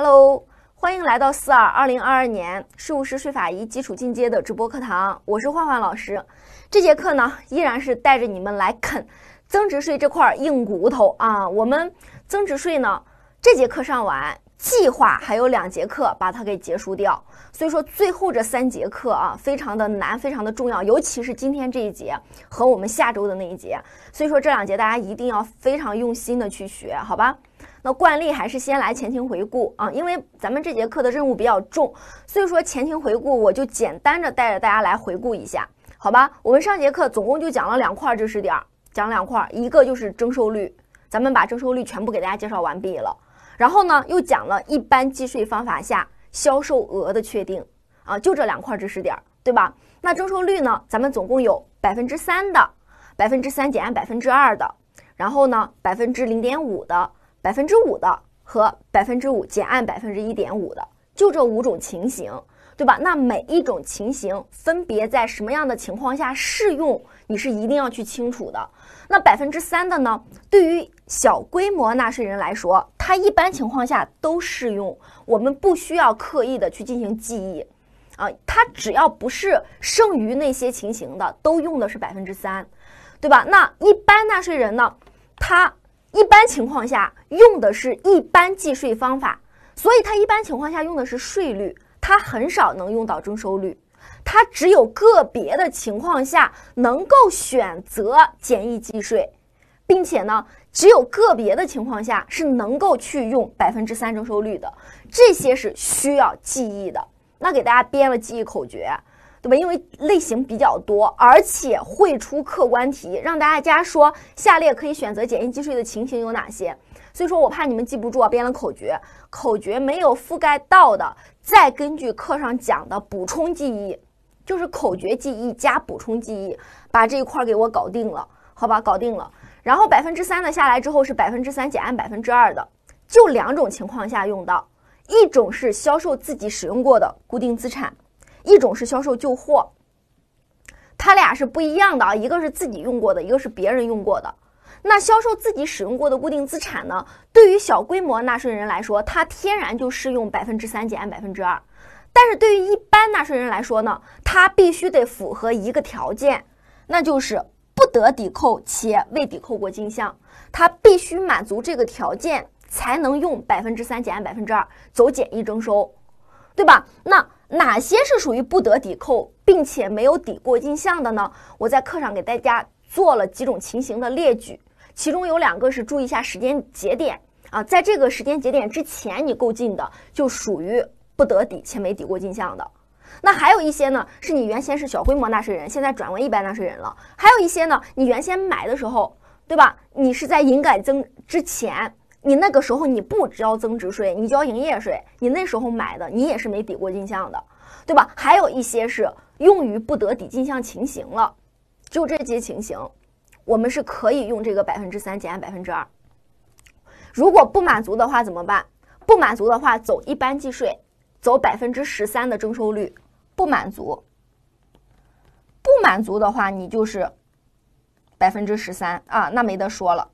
Hello，欢迎来到四二二零二二年税务师税法一基础进阶的直播课堂。我是焕焕老师。这节课呢，依然是带着你们来啃增值税这块硬骨头啊。我们增值税呢，这节课上完，计划还有两节课把它给结束掉。所以说，最后这三节课啊，非常的难，非常的重要，尤其是今天这一节和我们下周的那一节。所以说，这两节大家一定要非常用心的去学，好吧？那惯例还是先来前情回顾啊，因为咱们这节课的任务比较重，所以说前情回顾我就简单的带着大家来回顾一下，好吧？我们上节课总共就讲了两块知识点，讲两块，一个就是征收率，咱们把征收率全部给大家介绍完毕了。然后呢，又讲了一般计税方法下销售额的确定啊，就这两块知识点，对吧？那征收率呢，咱们总共有百分之三的，百分之三减按百分之二的，然后呢，百分之零点五的。百分之五的和百分之五减按百分之一点五的，就这五种情形，对吧？那每一种情形分别在什么样的情况下适用，你是一定要去清楚的。那百分之三的呢？对于小规模纳税人来说，它一般情况下都适用，我们不需要刻意的去进行记忆啊。它只要不是剩余那些情形的，都用的是百分之三，对吧？那一般纳税人呢，他一般情况下用的是一般计税方法，所以它一般情况下用的是税率，它很少能用到征收率，它只有个别的情况下能够选择简易计税，并且呢，只有个别的情况下是能够去用百分之三征收率的，这些是需要记忆的。那给大家编了记忆口诀。对吧？因为类型比较多，而且会出客观题，让大家说下列可以选择简易计税的情形有哪些。所以说我怕你们记不住，编了口诀，口诀没有覆盖到的，再根据课上讲的补充记忆，就是口诀记忆加补充记忆，把这一块给我搞定了，好吧？搞定了。然后百分之三的下来之后是百分之三减按百分之二的，就两种情况下用到，一种是销售自己使用过的固定资产。一种是销售旧货，它俩是不一样的啊，一个是自己用过的，一个是别人用过的。那销售自己使用过的固定资产呢？对于小规模纳税人来说，它天然就适用百分之三减按百分之二。但是对于一般纳税人来说呢，它必须得符合一个条件，那就是不得抵扣且未抵扣过进项，它必须满足这个条件才能用百分之三减按百分之二走简易征收，对吧？那。哪些是属于不得抵扣，并且没有抵过进项的呢？我在课上给大家做了几种情形的列举，其中有两个是注意一下时间节点啊，在这个时间节点之前你购进的就属于不得抵且没抵过进项的。那还有一些呢，是你原先是小规模纳税人，现在转为一般纳税人了；还有一些呢，你原先买的时候，对吧？你是在营改增之前。你那个时候你不交增值税，你交营业税，你那时候买的你也是没抵过进项的，对吧？还有一些是用于不得抵进项情形了，就这些情形，我们是可以用这个百分之三减百分之二。如果不满足的话怎么办？不满足的话走一般计税，走百分之十三的征收率。不满足，不满足的话你就是百分之十三啊，那没得说了，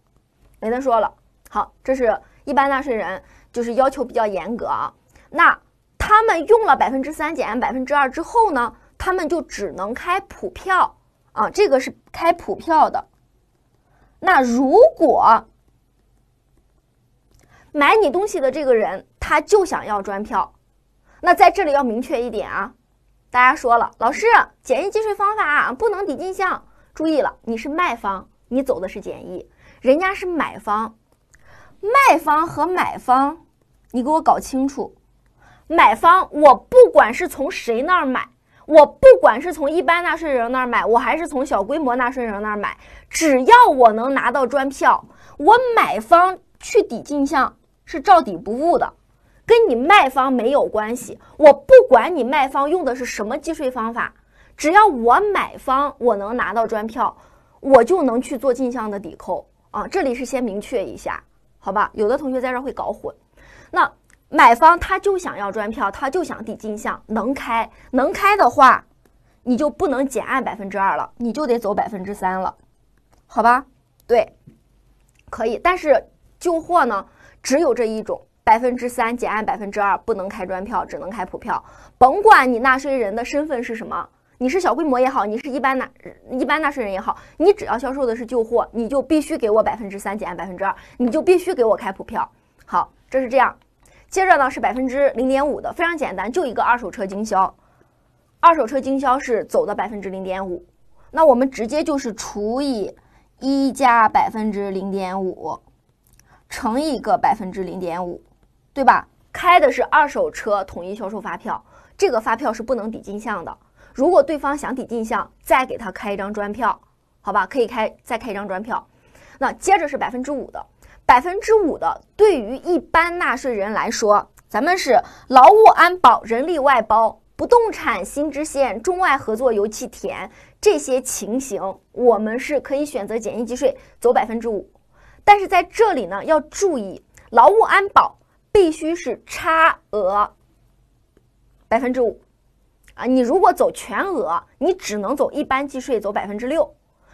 没得说了。好，这是一般纳税人，就是要求比较严格。啊。那他们用了百分之三减百分之二之后呢，他们就只能开普票啊，这个是开普票的。那如果买你东西的这个人，他就想要专票。那在这里要明确一点啊，大家说了，老师简易计税方法不能抵进项，注意了，你是卖方，你走的是简易，人家是买方。卖方和买方，你给我搞清楚。买方，我不管是从谁那儿买，我不管是从一般纳税人那儿买，我还是从小规模纳税人那儿买，只要我能拿到专票，我买方去抵进项是照底不误的，跟你卖方没有关系。我不管你卖方用的是什么计税方法，只要我买方我能拿到专票，我就能去做进项的抵扣啊。这里是先明确一下。好吧，有的同学在这会搞混。那买方他就想要专票，他就想抵进项，能开能开的话，你就不能减按百分之二了，你就得走百分之三了，好吧？对，可以。但是旧货呢，只有这一种，百分之三减按百分之二不能开专票，只能开普票，甭管你纳税人的身份是什么。你是小规模也好，你是一般纳一般纳税人也好，你只要销售的是旧货，你就必须给我百分之三减百分之二，你就必须给我开普票。好，这是这样。接着呢是百分之零点五的，非常简单，就一个二手车经销，二手车经销是走的百分之零点五，那我们直接就是除以一加百分之零点五，乘以个百分之零点五，对吧？开的是二手车统一销售发票，这个发票是不能抵进项的。如果对方想抵进项，再给他开一张专票，好吧，可以开再开一张专票。那接着是百分之五的，百分之五的对于一般纳税人来说，咱们是劳务安保、人力外包、不动产新支线、中外合作油气田这些情形，我们是可以选择简易计税走百分之五。但是在这里呢，要注意劳务安保必须是差额百分之五。啊，你如果走全额，你只能走一般计税，走百分之六。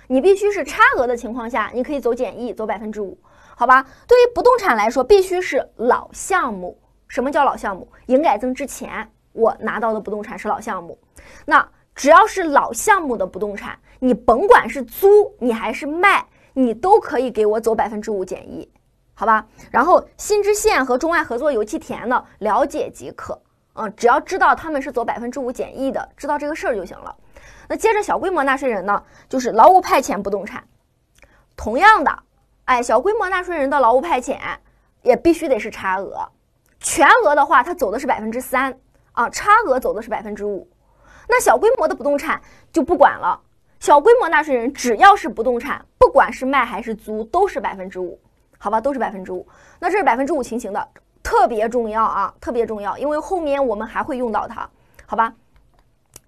你必须是差额的情况下，你可以走简易，走百分之五，好吧？对于不动产来说，必须是老项目。什么叫老项目？营改增之前我拿到的不动产是老项目。那只要是老项目的不动产，你甭管是租你还是卖，你都可以给我走百分之五简易，好吧？然后新支线和中外合作油气田呢，了解即可。嗯，只要知道他们是走百分之五减一的，知道这个事儿就行了。那接着小规模纳税人呢，就是劳务派遣不动产，同样的，哎，小规模纳税人的劳务派遣也必须得是差额，全额的话他走的是百分之三啊，差额走的是百分之五。那小规模的不动产就不管了，小规模纳税人只要是不动产，不管是卖还是租，都是百分之五，好吧，都是百分之五。那这是百分之五情形的。特别重要啊，特别重要，因为后面我们还会用到它，好吧？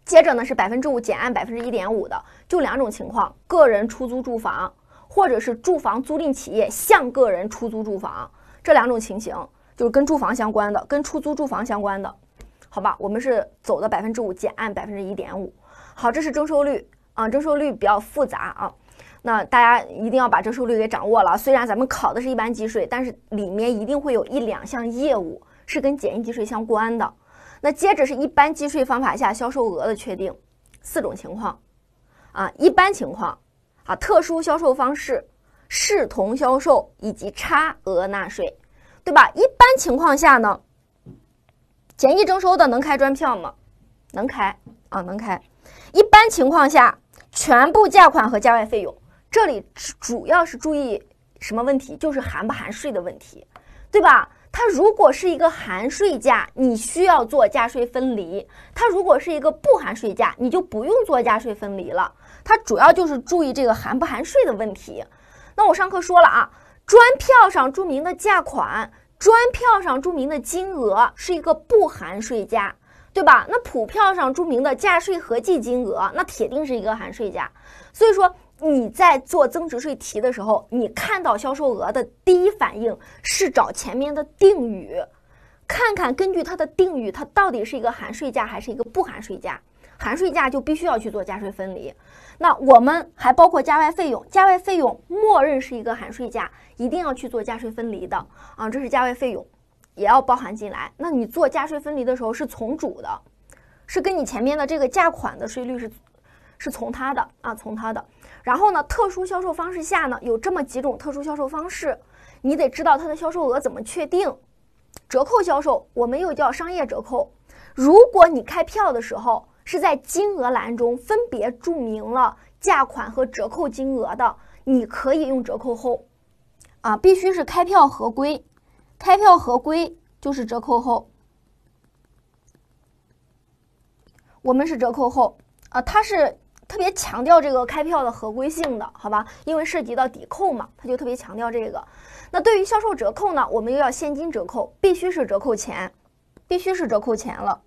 接着呢是百分之五减按百分之一点五的，就两种情况：个人出租住房，或者是住房租赁企业向个人出租住房，这两种情形就是跟住房相关的，跟出租住房相关的，好吧？我们是走的百分之五减按百分之一点五，好，这是征收率啊，征收率比较复杂啊。那大家一定要把征收率给掌握了。虽然咱们考的是一般计税，但是里面一定会有一两项业务是跟简易计税相关的。那接着是一般计税方法下销售额的确定，四种情况，啊，一般情况，啊，特殊销售方式，视同销售以及差额纳税，对吧？一般情况下呢，简易征收的能开专票吗？能开啊，能开。一般情况下，全部价款和价外费用。这里主要是注意什么问题？就是含不含税的问题，对吧？它如果是一个含税价，你需要做价税分离；它如果是一个不含税价，你就不用做价税分离了。它主要就是注意这个含不含税的问题。那我上课说了啊，专票上注明的价款，专票上注明的金额是一个不含税价，对吧？那普票上注明的价税合计金额，那铁定是一个含税价。所以说。你在做增值税题的时候，你看到销售额的第一反应是找前面的定语，看看根据它的定语，它到底是一个含税价还是一个不含税价。含税价就必须要去做价税分离。那我们还包括加外费用，加外费用默认是一个含税价，一定要去做价税分离的啊，这是加外费用，也要包含进来。那你做价税分离的时候是从主的，是跟你前面的这个价款的税率是，是从它的啊，从它的。然后呢，特殊销售方式下呢，有这么几种特殊销售方式，你得知道它的销售额怎么确定。折扣销售，我们又叫商业折扣。如果你开票的时候是在金额栏中分别注明了价款和折扣金额的，你可以用折扣后。啊，必须是开票合规，开票合规就是折扣后。我们是折扣后啊，它是。特别强调这个开票的合规性的好吧，因为涉及到抵扣嘛，他就特别强调这个。那对于销售折扣呢，我们又要现金折扣，必须是折扣钱，必须是折扣钱了。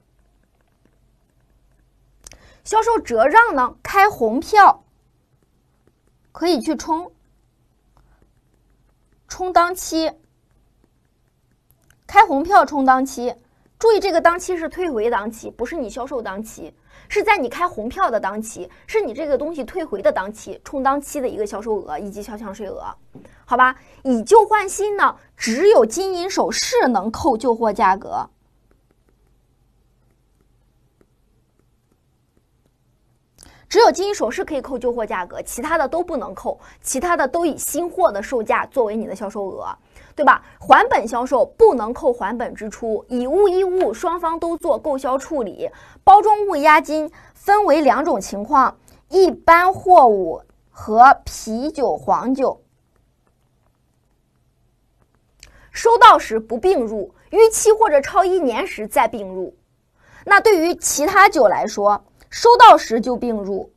销售折让呢，开红票可以去冲，冲当期，开红票冲当期，注意这个当期是退回当期，不是你销售当期。是在你开红票的当期，是你这个东西退回的当期，充当期的一个销售额以及销项税额，好吧？以旧换新呢，只有金银首饰能扣旧货价格，只有金银首饰可以扣旧货价格，其他的都不能扣，其他的都以新货的售价作为你的销售额。对吧？还本销售不能扣还本支出，以物易物双方都做购销处理。包装物押金分为两种情况：一般货物和啤酒、黄酒，收到时不并入，逾期或者超一年时再并入。那对于其他酒来说，收到时就并入，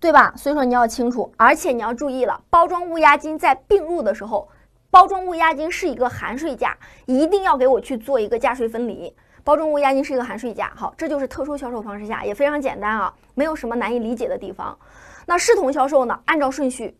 对吧？所以说你要清楚，而且你要注意了，包装物押金在并入的时候。包装物押金是一个含税价，一定要给我去做一个价税分离。包装物押金是一个含税价，好，这就是特殊销售方式下也非常简单啊，没有什么难以理解的地方。那视同销售呢？按照顺序，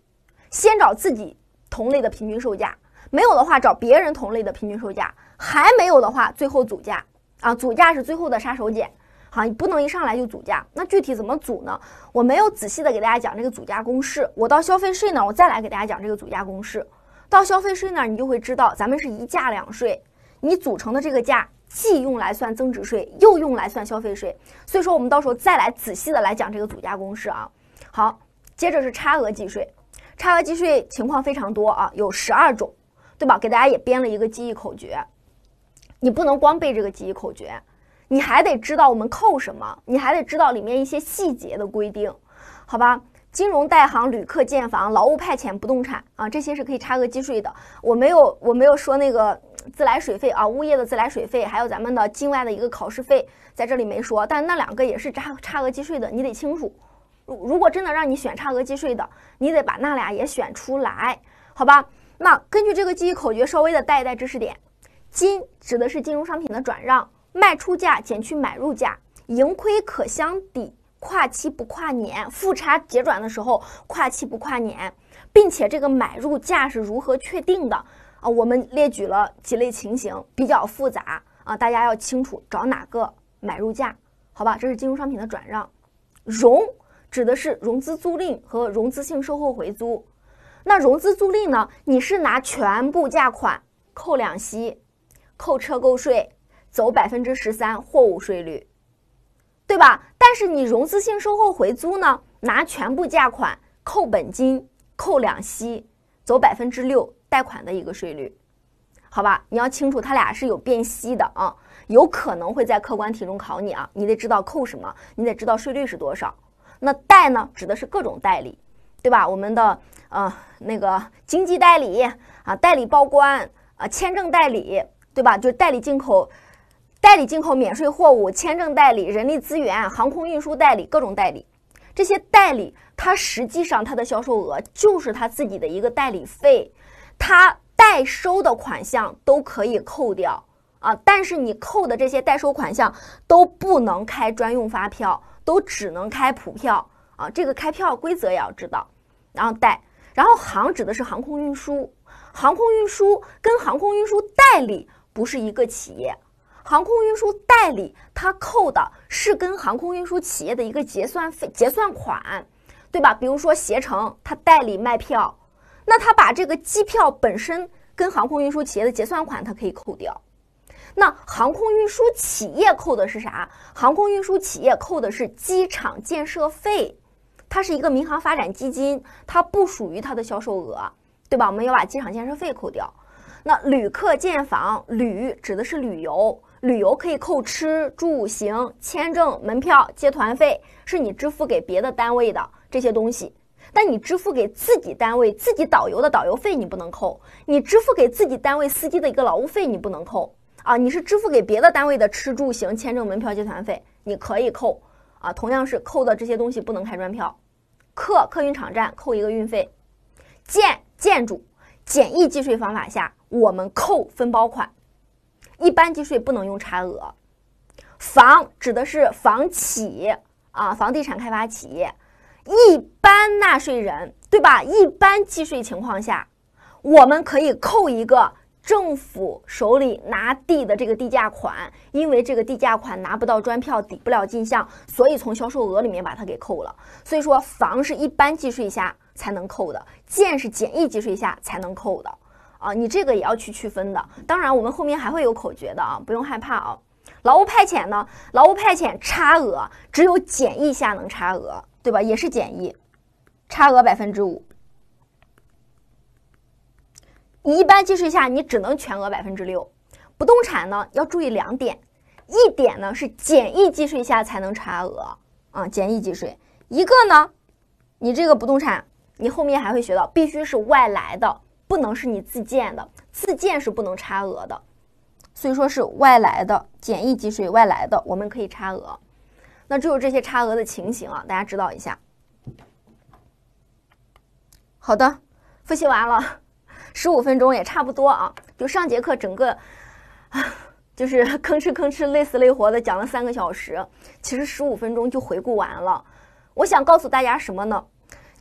先找自己同类的平均售价，没有的话找别人同类的平均售价，还没有的话最后组价啊，组价是最后的杀手锏。好，你不能一上来就组价，那具体怎么组呢？我没有仔细的给大家讲这个组价公式，我到消费税呢，我再来给大家讲这个组价公式。到消费税那儿，你就会知道咱们是一价两税，你组成的这个价既用来算增值税，又用来算消费税。所以说，我们到时候再来仔细的来讲这个组价公式啊。好，接着是差额计税，差额计税情况非常多啊，有十二种，对吧？给大家也编了一个记忆口诀，你不能光背这个记忆口诀，你还得知道我们扣什么，你还得知道里面一些细节的规定，好吧？金融代行、旅客建房、劳务派遣、不动产啊，这些是可以差额计税的。我没有，我没有说那个自来水费啊，物业的自来水费，还有咱们的境外的一个考试费，在这里没说，但那两个也是差差额计税的，你得清楚。如如果真的让你选差额计税的，你得把那俩也选出来，好吧？那根据这个记忆口诀，稍微的带一带知识点，金指的是金融商品的转让，卖出价减去买入价，盈亏可相抵。跨期不跨年，复差结转的时候跨期不跨年，并且这个买入价是如何确定的啊？我们列举了几类情形，比较复杂啊，大家要清楚找哪个买入价，好吧？这是金融商品的转让，融指的是融资租赁和融资性售后回租。那融资租赁呢？你是拿全部价款扣两息，扣车购税，走百分之十三货物税率，对吧？但是你融资性售后回租呢，拿全部价款扣本金、扣两息，走百分之六贷款的一个税率，好吧？你要清楚它俩是有辨析的啊，有可能会在客观题中考你啊，你得知道扣什么，你得知道税率是多少。那代呢，指的是各种代理，对吧？我们的呃那个经济代理啊，代理报关啊，签证代理，对吧？就代理进口。代理进口免税货物、签证代理、人力资源、航空运输代理各种代理，这些代理它实际上它的销售额就是他自己的一个代理费，他代收的款项都可以扣掉啊。但是你扣的这些代收款项都不能开专用发票，都只能开普票啊。这个开票规则也要知道。然后代，然后航指的是航空运输，航空运输跟航空运输代理不是一个企业。航空运输代理他扣的是跟航空运输企业的一个结算费结算款，对吧？比如说携程，他代理卖票，那他把这个机票本身跟航空运输企业的结算款，他可以扣掉。那航空运输企业扣的是啥？航空运输企业扣的是机场建设费，它是一个民航发展基金，它不属于它的销售额，对吧？我们要把机场建设费扣掉。那旅客建房，旅指的是旅游。旅游可以扣吃住行、签证、门票、接团费，是你支付给别的单位的这些东西。但你支付给自己单位、自己导游的导游费，你不能扣；你支付给自己单位司机的一个劳务费，你不能扣。啊，你是支付给别的单位的吃住行、签证、门票、接团费，你可以扣。啊，同样是扣的这些东西，不能开专票。客客运场站扣一个运费。建建筑简易计税方法下，我们扣分包款。一般计税不能用差额，房指的是房企啊，房地产开发企业，一般纳税人对吧？一般计税情况下，我们可以扣一个政府手里拿地的这个地价款，因为这个地价款拿不到专票，抵不了进项，所以从销售额里面把它给扣了。所以说，房是一般计税下才能扣的，建是简易计税下才能扣的。啊，你这个也要去区分的。当然，我们后面还会有口诀的啊，不用害怕啊。劳务派遣呢，劳务派遣差额只有简易下能差额，对吧？也是简易，差额百分之五。你一般计税下你只能全额百分之六。不动产呢，要注意两点，一点呢是简易计税下才能差额啊，简易计税。一个呢，你这个不动产，你后面还会学到，必须是外来的。不能是你自建的，自建是不能差额的，所以说是外来的简易计税，外来的我们可以差额。那只有这些差额的情形啊，大家知道一下。好的，复习完了，十五分钟也差不多啊。就上节课整个 就是吭哧吭哧累死累活的讲了三个小时，其实十五分钟就回顾完了。我想告诉大家什么呢？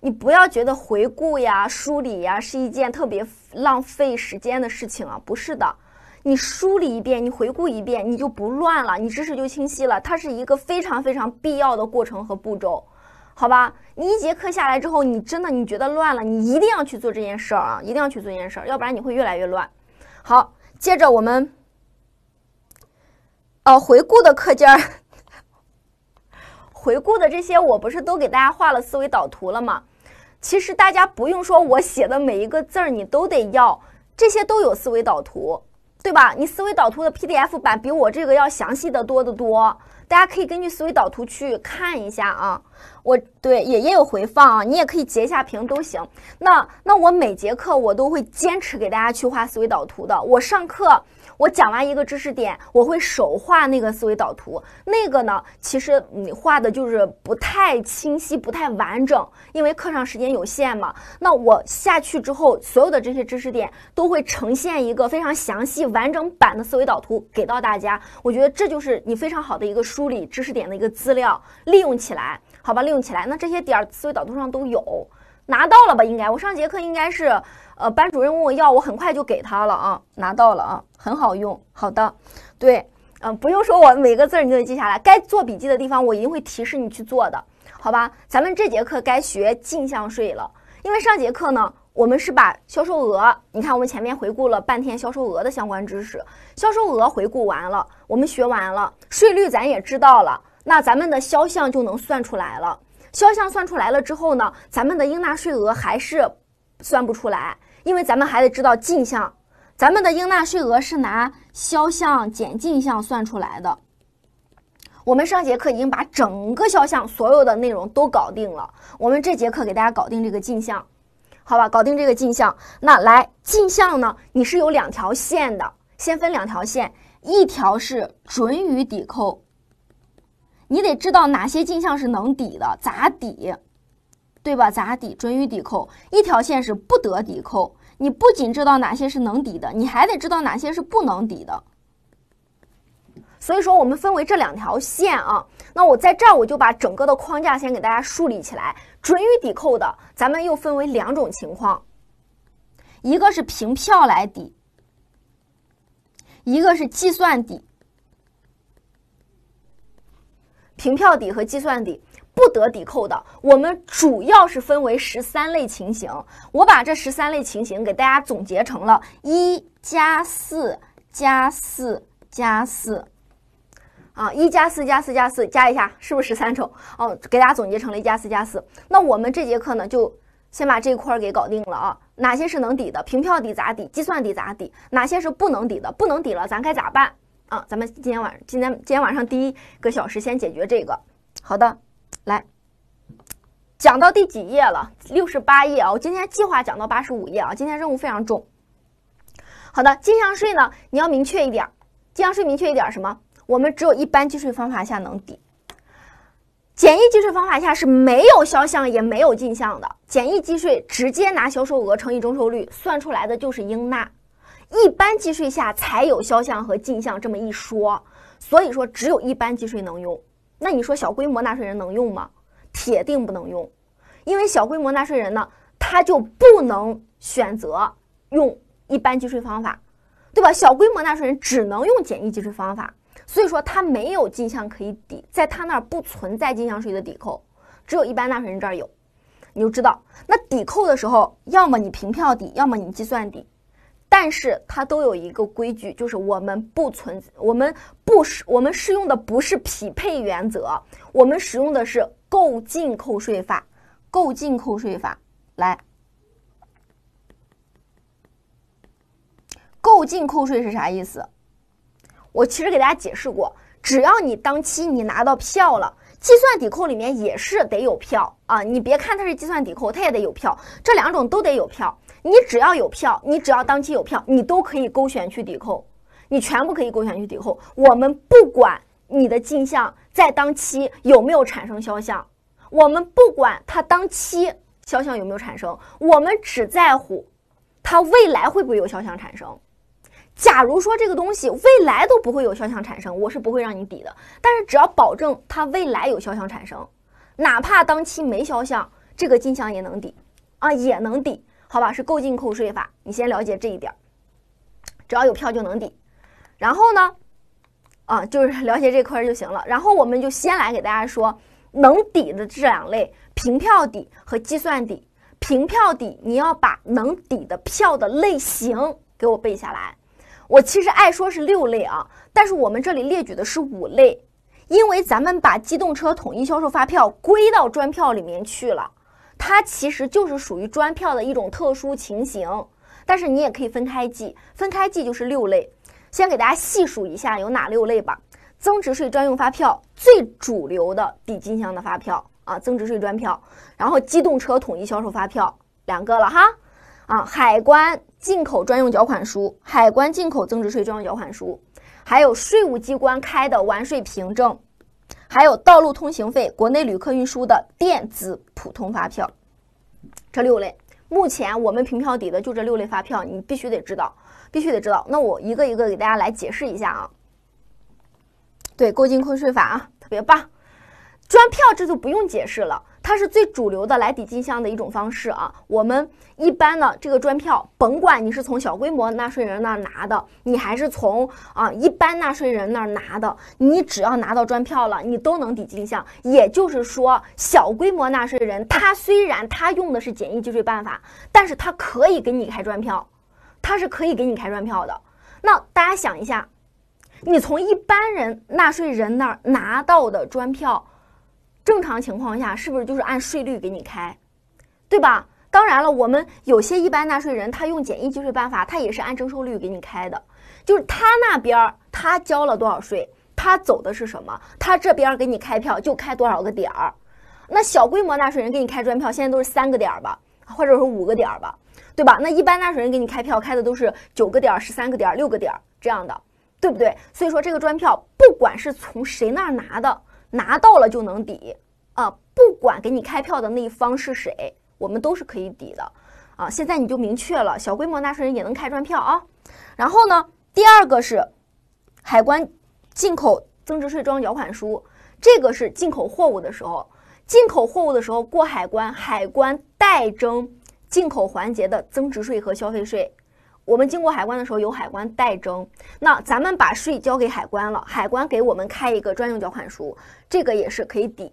你不要觉得回顾呀、梳理呀是一件特别浪费时间的事情啊，不是的。你梳理一遍，你回顾一遍，你就不乱了，你知识就清晰了。它是一个非常非常必要的过程和步骤，好吧？你一节课下来之后，你真的你觉得乱了，你一定要去做这件事儿啊，一定要去做这件事儿，要不然你会越来越乱。好，接着我们，哦，回顾的课件儿，回顾的这些，我不是都给大家画了思维导图了吗？其实大家不用说，我写的每一个字儿你都得要，这些都有思维导图，对吧？你思维导图的 PDF 版比我这个要详细的多得多，大家可以根据思维导图去看一下啊。我对也也有回放啊，你也可以截下屏都行。那那我每节课我都会坚持给大家去画思维导图的，我上课。我讲完一个知识点，我会手画那个思维导图，那个呢，其实你画的就是不太清晰、不太完整，因为课上时间有限嘛。那我下去之后，所有的这些知识点都会呈现一个非常详细、完整版的思维导图给到大家。我觉得这就是你非常好的一个梳理知识点的一个资料，利用起来，好吧？利用起来，那这些点儿思维导图上都有。拿到了吧？应该我上节课应该是，呃，班主任问我要，我很快就给他了啊，拿到了啊，很好用。好的，对，嗯，不用说，我每个字你都得记下来，该做笔记的地方我一定会提示你去做的，好吧？咱们这节课该学进项税了，因为上节课呢，我们是把销售额，你看我们前面回顾了半天销售额的相关知识，销售额回顾完了，我们学完了税率，咱也知道了，那咱们的销项就能算出来了。销项算出来了之后呢，咱们的应纳税额还是算不出来，因为咱们还得知道进项。咱们的应纳税额是拿销项减进项算出来的。我们上节课已经把整个销项所有的内容都搞定了，我们这节课给大家搞定这个进项，好吧？搞定这个进项，那来进项呢？你是有两条线的，先分两条线，一条是准予抵扣。你得知道哪些进项是能抵的，咋抵，对吧？咋抵？准予抵扣一条线是不得抵扣。你不仅知道哪些是能抵的，你还得知道哪些是不能抵的。所以说，我们分为这两条线啊。那我在这儿，我就把整个的框架先给大家梳理起来。准予抵扣的，咱们又分为两种情况，一个是凭票来抵，一个是计算抵。平票抵和计算抵不得抵扣的，我们主要是分为十三类情形。我把这十三类情形给大家总结成了一加四加四加四，啊，一加四加四加四加一下，是不是十三种？哦，给大家总结成了一加四加四。那我们这节课呢，就先把这一块给搞定了啊。哪些是能抵的？平票抵咋抵？计算抵咋抵？哪些是不能抵的？不能抵了，咱该咋办？啊，咱们今天晚上今天今天晚上第一个小时先解决这个。好的，来讲到第几页了？六十八页啊！我今天计划讲到八十五页啊！今天任务非常重。好的，进项税呢，你要明确一点，进项税明确一点什么？我们只有一般计税方法下能抵，简易计税方法下是没有销项也没有进项的，简易计税直接拿销售额乘以征收率算出来的就是应纳。一般计税下才有销项和进项这么一说，所以说只有一般计税能用。那你说小规模纳税人能用吗？铁定不能用，因为小规模纳税人呢，他就不能选择用一般计税方法，对吧？小规模纳税人只能用简易计税方法，所以说他没有进项可以抵，在他那儿不存在进项税的抵扣，只有一般纳税人这儿有，你就知道，那抵扣的时候，要么你凭票抵，要么你计算抵。但是它都有一个规矩，就是我们不存，我们不使，我们适用的不是匹配原则，我们使用的是购进扣税法。购进扣税法来，购进扣税是啥意思？我其实给大家解释过，只要你当期你拿到票了。计算抵扣里面也是得有票啊！你别看它是计算抵扣，它也得有票，这两种都得有票。你只要有票，你只要当期有票，你都可以勾选去抵扣，你全部可以勾选去抵扣。我们不管你的进项在当期有没有产生销项，我们不管它当期销项有没有产生，我们只在乎，它未来会不会有销项产生。假如说这个东西未来都不会有销项产生，我是不会让你抵的。但是只要保证它未来有销项产生，哪怕当期没销项，这个进项也能抵，啊，也能抵，好吧？是购进扣税法，你先了解这一点，只要有票就能抵。然后呢，啊，就是了解这块就行了。然后我们就先来给大家说能抵的这两类：凭票抵和计算抵。凭票抵，你要把能抵的票的类型给我背下来。我其实爱说是六类啊，但是我们这里列举的是五类，因为咱们把机动车统一销售发票归到专票里面去了，它其实就是属于专票的一种特殊情形。但是你也可以分开记，分开记就是六类。先给大家细数一下有哪六类吧：增值税专用发票，最主流的抵进项的发票啊，增值税专票；然后机动车统一销售发票，两个了哈，啊海关。进口专用缴款书、海关进口增值税专用缴款书，还有税务机关开的完税凭证，还有道路通行费、国内旅客运输的电子普通发票，这六类。目前我们凭票抵的就这六类发票，你必须得知道，必须得知道。那我一个一个给大家来解释一下啊。对，购进扣税法啊，特别棒。专票这就不用解释了。它是最主流的来抵进项的一种方式啊！我们一般呢，这个专票，甭管你是从小规模纳税人那儿拿的，你还是从啊一般纳税人那儿拿的，你只要拿到专票了，你都能抵进项。也就是说，小规模纳税人他虽然他用的是简易计税办法，但是他可以给你开专票，他是可以给你开专票的。那大家想一下，你从一般人纳税人那儿拿到的专票。正常情况下是不是就是按税率给你开，对吧？当然了，我们有些一般纳税人他用简易计税办法，他也是按征收率给你开的，就是他那边他交了多少税，他走的是什么，他这边给你开票就开多少个点儿。那小规模纳税人给你开专票，现在都是三个点儿吧，或者说五个点儿吧，对吧？那一般纳税人给你开票开的都是九个点儿、十三个点儿、六个点儿这样的，对不对？所以说这个专票不管是从谁那儿拿的。拿到了就能抵啊！不管给你开票的那一方是谁，我们都是可以抵的啊！现在你就明确了，小规模纳税人也能开专票啊。然后呢，第二个是海关进口增值税装缴款书，这个是进口货物的时候，进口货物的时候过海关，海关代征进口环节的增值税和消费税。我们经过海关的时候有海关代征，那咱们把税交给海关了，海关给我们开一个专用缴款书，这个也是可以抵，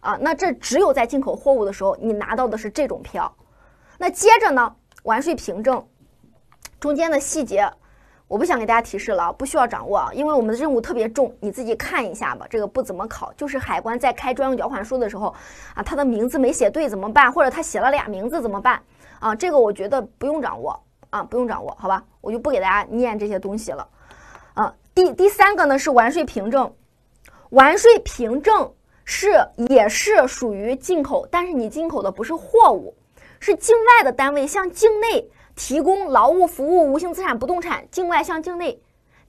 啊，那这只有在进口货物的时候你拿到的是这种票，那接着呢完税凭证中间的细节我不想给大家提示了啊，不需要掌握啊，因为我们的任务特别重，你自己看一下吧，这个不怎么考，就是海关在开专用缴款书的时候啊，他的名字没写对怎么办，或者他写了俩名字怎么办啊，这个我觉得不用掌握。啊，不用掌握，好吧，我就不给大家念这些东西了。啊，第第三个呢是完税凭证，完税凭证是也是属于进口，但是你进口的不是货物，是境外的单位向境内提供劳务服务、无形资产、不动产，境外向境内，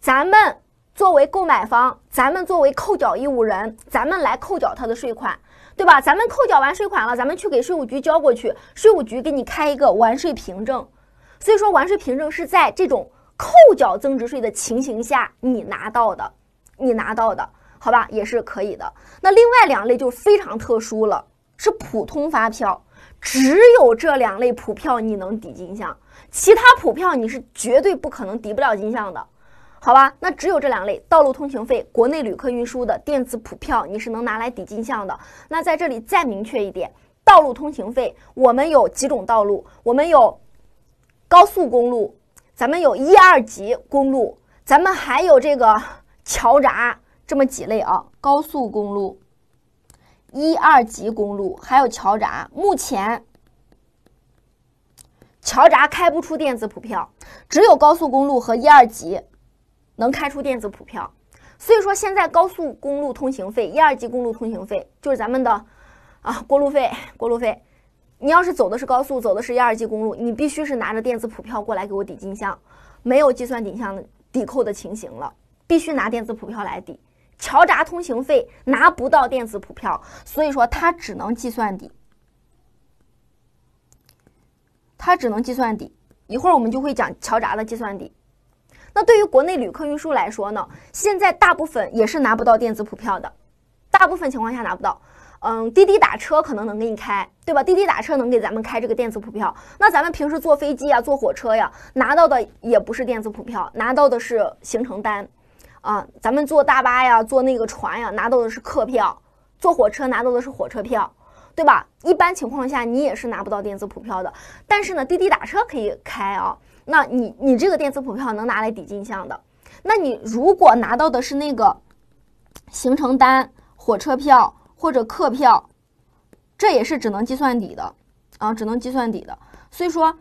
咱们作为购买方，咱们作为扣缴义务人，咱们来扣缴他的税款，对吧？咱们扣缴完税款了，咱们去给税务局交过去，税务局给你开一个完税凭证。所以说，完税凭证是在这种扣缴增值税的情形下你拿到的，你拿到的好吧，也是可以的。那另外两类就非常特殊了，是普通发票，只有这两类普票你能抵进项，其他普票你是绝对不可能抵不了进项的，好吧？那只有这两类，道路通行费、国内旅客运输的电子普票，你是能拿来抵进项的。那在这里再明确一点，道路通行费，我们有几种道路，我们有。高速公路，咱们有一二级公路，咱们还有这个桥闸这么几类啊。高速公路、一二级公路还有桥闸，目前桥闸开不出电子普票，只有高速公路和一二级能开出电子普票。所以说，现在高速公路通行费、一二级公路通行费就是咱们的啊过路费，过路费。你要是走的是高速，走的是一二级公路，你必须是拿着电子普票过来给我抵进项，没有计算抵项抵扣的情形了，必须拿电子普票来抵。桥闸通行费拿不到电子普票，所以说它只能计算抵，它只能计算抵。一会儿我们就会讲桥闸的计算抵。那对于国内旅客运输来说呢，现在大部分也是拿不到电子普票的，大部分情况下拿不到。嗯，滴滴打车可能能给你开，对吧？滴滴打车能给咱们开这个电子普票。那咱们平时坐飞机啊，坐火车呀，拿到的也不是电子普票，拿到的是行程单，啊，咱们坐大巴呀，坐那个船呀，拿到的是客票，坐火车拿到的是火车票，对吧？一般情况下你也是拿不到电子普票的。但是呢，滴滴打车可以开啊。那你你这个电子普票能拿来抵进项的。那你如果拿到的是那个行程单、火车票。或者客票，这也是只能计算底的啊，只能计算底的。所以说，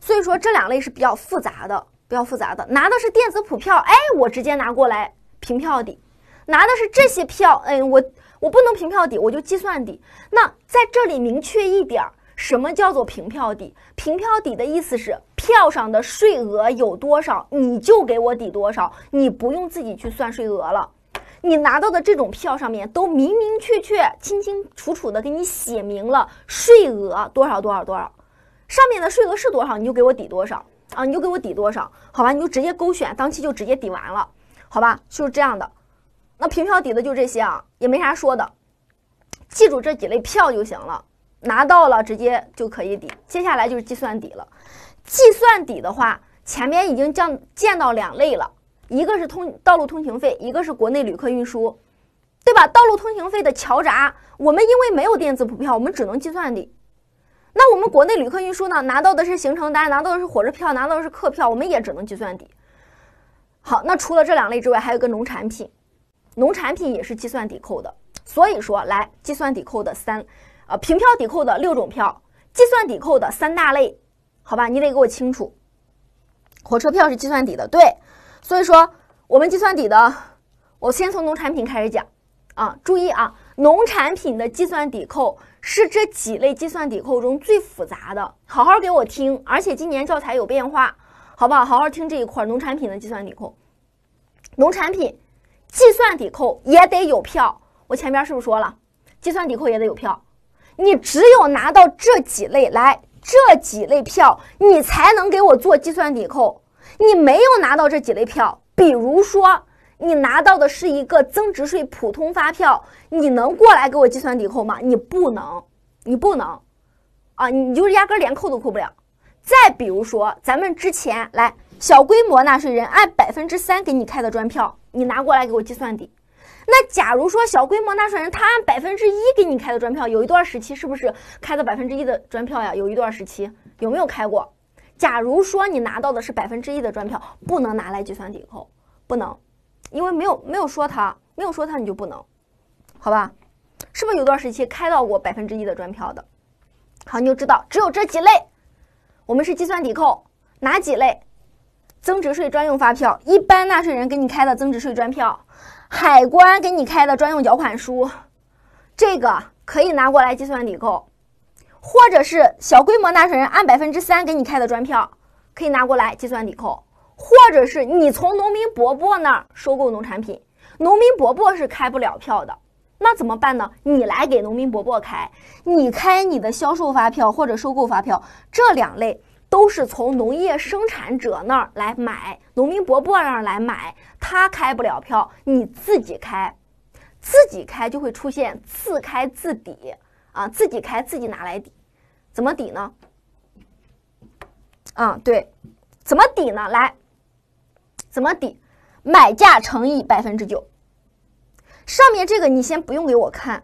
所以说这两类是比较复杂的，比较复杂的。拿的是电子普票，哎，我直接拿过来平票底；拿的是这些票，嗯，我我不能平票底，我就计算底。那在这里明确一点，什么叫做平票底？平票底的意思是票上的税额有多少，你就给我抵多少，你不用自己去算税额了。你拿到的这种票上面都明明确确、清清楚楚的给你写明了税额多少多少多少，上面的税额是多少，你就给我抵多少啊，你就给我抵多少，好吧，你就直接勾选，当期就直接抵完了，好吧，就是这样的。那凭票抵的就这些啊，也没啥说的，记住这几类票就行了，拿到了直接就可以抵。接下来就是计算抵了，计算抵的话，前面已经降见到两类了。一个是通道路通行费，一个是国内旅客运输，对吧？道路通行费的桥闸，我们因为没有电子普票，我们只能计算抵。那我们国内旅客运输呢？拿到的是行程单，拿到的是火车票，拿到的是客票，我们也只能计算抵。好，那除了这两类之外，还有个农产品，农产品也是计算抵扣的。所以说，来计算抵扣的三，呃，凭票抵扣的六种票，计算抵扣的三大类，好吧？你得给我清楚。火车票是计算抵的，对。所以说，我们计算底的，我先从农产品开始讲，啊，注意啊，农产品的计算抵扣是这几类计算抵扣中最复杂的，好好给我听。而且今年教材有变化，好不好？好好听这一块农产品的计算抵扣，农产品计算抵扣也得有票，我前边是不是说了，计算抵扣也得有票？你只有拿到这几类来，这几类票，你才能给我做计算抵扣。你没有拿到这几类票，比如说你拿到的是一个增值税普通发票，你能过来给我计算抵扣吗？你不能，你不能，啊，你就是压根连扣都扣不了。再比如说，咱们之前来小规模纳税人按百分之三给你开的专票，你拿过来给我计算抵。那假如说小规模纳税人他按百分之一给你开的专票，有一段时期是不是开的百分之一的专票呀？有一段时期有没有开过？假如说你拿到的是百分之一的专票，不能拿来计算抵扣，不能，因为没有没有说它，没有说它你就不能，好吧？是不是有段时期开到过百分之一的专票的？好，你就知道只有这几类，我们是计算抵扣哪几类？增值税专用发票，一般纳税人给你开的增值税专票，海关给你开的专用缴款书，这个可以拿过来计算抵扣。或者是小规模纳税人按百分之三给你开的专票，可以拿过来计算抵扣；或者是你从农民伯伯那儿收购农产品，农民伯伯是开不了票的，那怎么办呢？你来给农民伯伯开，你开你的销售发票或者收购发票，这两类都是从农业生产者那儿来买，农民伯伯那儿来买，他开不了票，你自己开，自己开就会出现自开自抵。啊，自己开自己拿来抵，怎么抵呢？啊，对，怎么抵呢？来，怎么抵？买价乘以百分之九。上面这个你先不用给我看，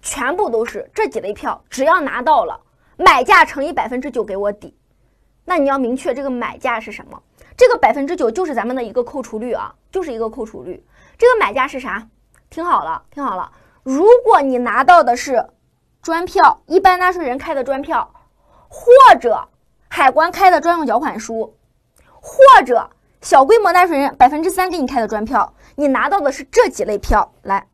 全部都是这几类票，只要拿到了，买价乘以百分之九给我抵。那你要明确这个买价是什么？这个百分之九就是咱们的一个扣除率啊，就是一个扣除率。这个买价是啥？听好了，听好了，如果你拿到的是。专票，一般纳税人开的专票，或者海关开的专用缴款书，或者小规模纳税人百分之三给你开的专票，你拿到的是这几类票来？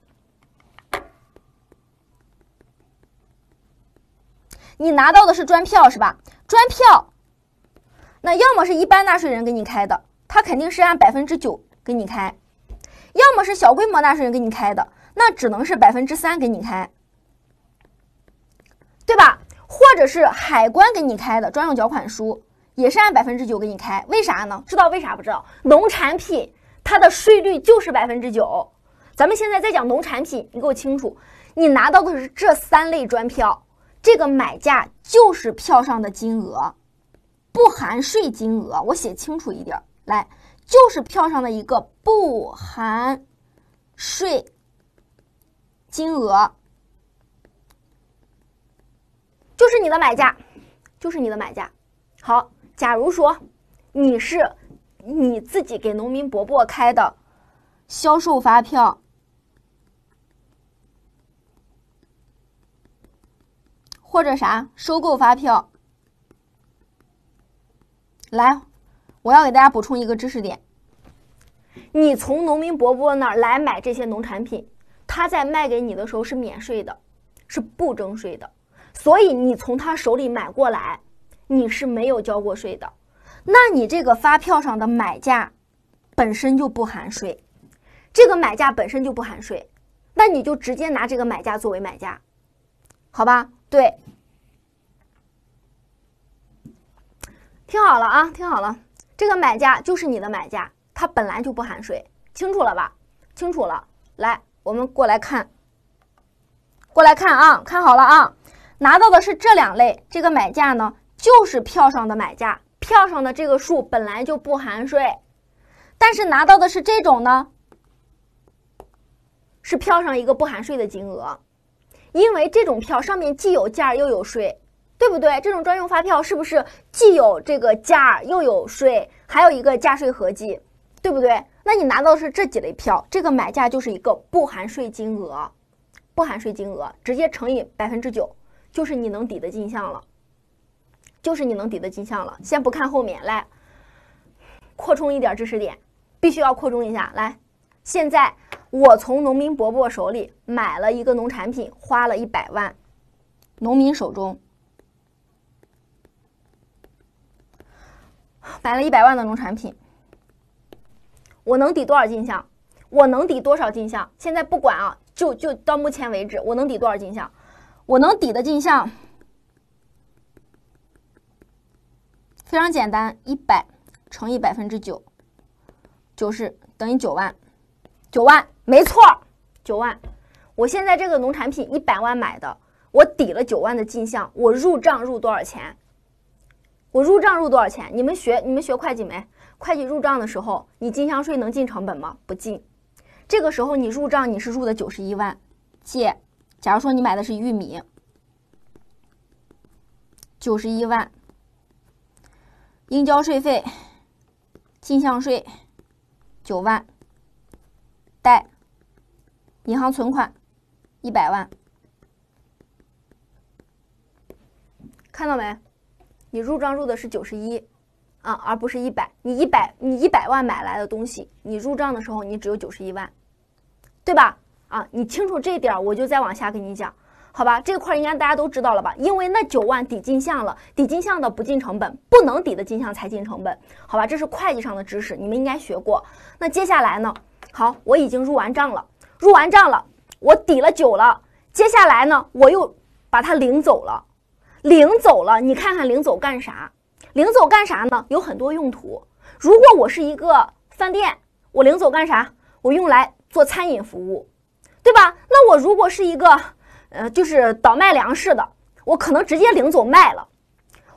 你拿到的是专票是吧？专票，那要么是一般纳税人给你开的，他肯定是按百分之九给你开；要么是小规模纳税人给你开的，那只能是百分之三给你开。对吧？或者是海关给你开的专用缴款书，也是按百分之九给你开。为啥呢？知道为啥不知道？农产品它的税率就是百分之九。咱们现在在讲农产品，你给我清楚，你拿到的是这三类专票，这个买价就是票上的金额，不含税金额。我写清楚一点，来，就是票上的一个不含税金额。就是你的买家，就是你的买家。好，假如说你是你自己给农民伯伯开的销售发票，或者啥收购发票。来，我要给大家补充一个知识点：你从农民伯伯那儿来买这些农产品，他在卖给你的时候是免税的，是不征税的。所以你从他手里买过来，你是没有交过税的。那你这个发票上的买价本身就不含税，这个买价本身就不含税，那你就直接拿这个买价作为买家，好吧？对，听好了啊，听好了，这个买价就是你的买价，它本来就不含税，清楚了吧？清楚了。来，我们过来看，过来看啊，看好了啊。拿到的是这两类，这个买价呢，就是票上的买价，票上的这个数本来就不含税。但是拿到的是这种呢，是票上一个不含税的金额，因为这种票上面既有价又有税，对不对？这种专用发票是不是既有这个价又有税，还有一个价税合计，对不对？那你拿到的是这几类票，这个买价就是一个不含税金额，不含税金额直接乘以百分之九。就是你能抵的进项了，就是你能抵的进项了。先不看后面，来扩充一点知识点，必须要扩充一下。来，现在我从农民伯伯手里买了一个农产品，花了一百万，农民手中买了一百万的农产品，我能抵多少进项？我能抵多少进项？现在不管啊，就就到目前为止，我能抵多少进项？我能抵的进项非常简单，一百乘以百分之九，就是等于九万。九万没错，九万。我现在这个农产品一百万买的，我抵了九万的进项，我入账入多少钱？我入账入多少钱？你们学你们学会计没？会计入账的时候，你进项税能进成本吗？不进。这个时候你入账，你是入的九十一万借。假如说你买的是玉米，九十一万，应交税费，进项税九万，贷银行存款一百万，看到没？你入账入的是九十一啊，而不是一百。你一百你一百万买来的东西，你入账的时候你只有九十一万，对吧？啊，你清楚这一点我就再往下跟你讲，好吧？这块儿应该大家都知道了吧？因为那九万抵进项了，抵进项的不进成本，不能抵的进项才进成本，好吧？这是会计上的知识，你们应该学过。那接下来呢？好，我已经入完账了，入完账了，我抵了九了。接下来呢，我又把它领走了，领走了。你看看领走干啥？领走干啥呢？有很多用途。如果我是一个饭店，我领走干啥？我用来做餐饮服务。对吧？那我如果是一个，呃，就是倒卖粮食的，我可能直接领走卖了，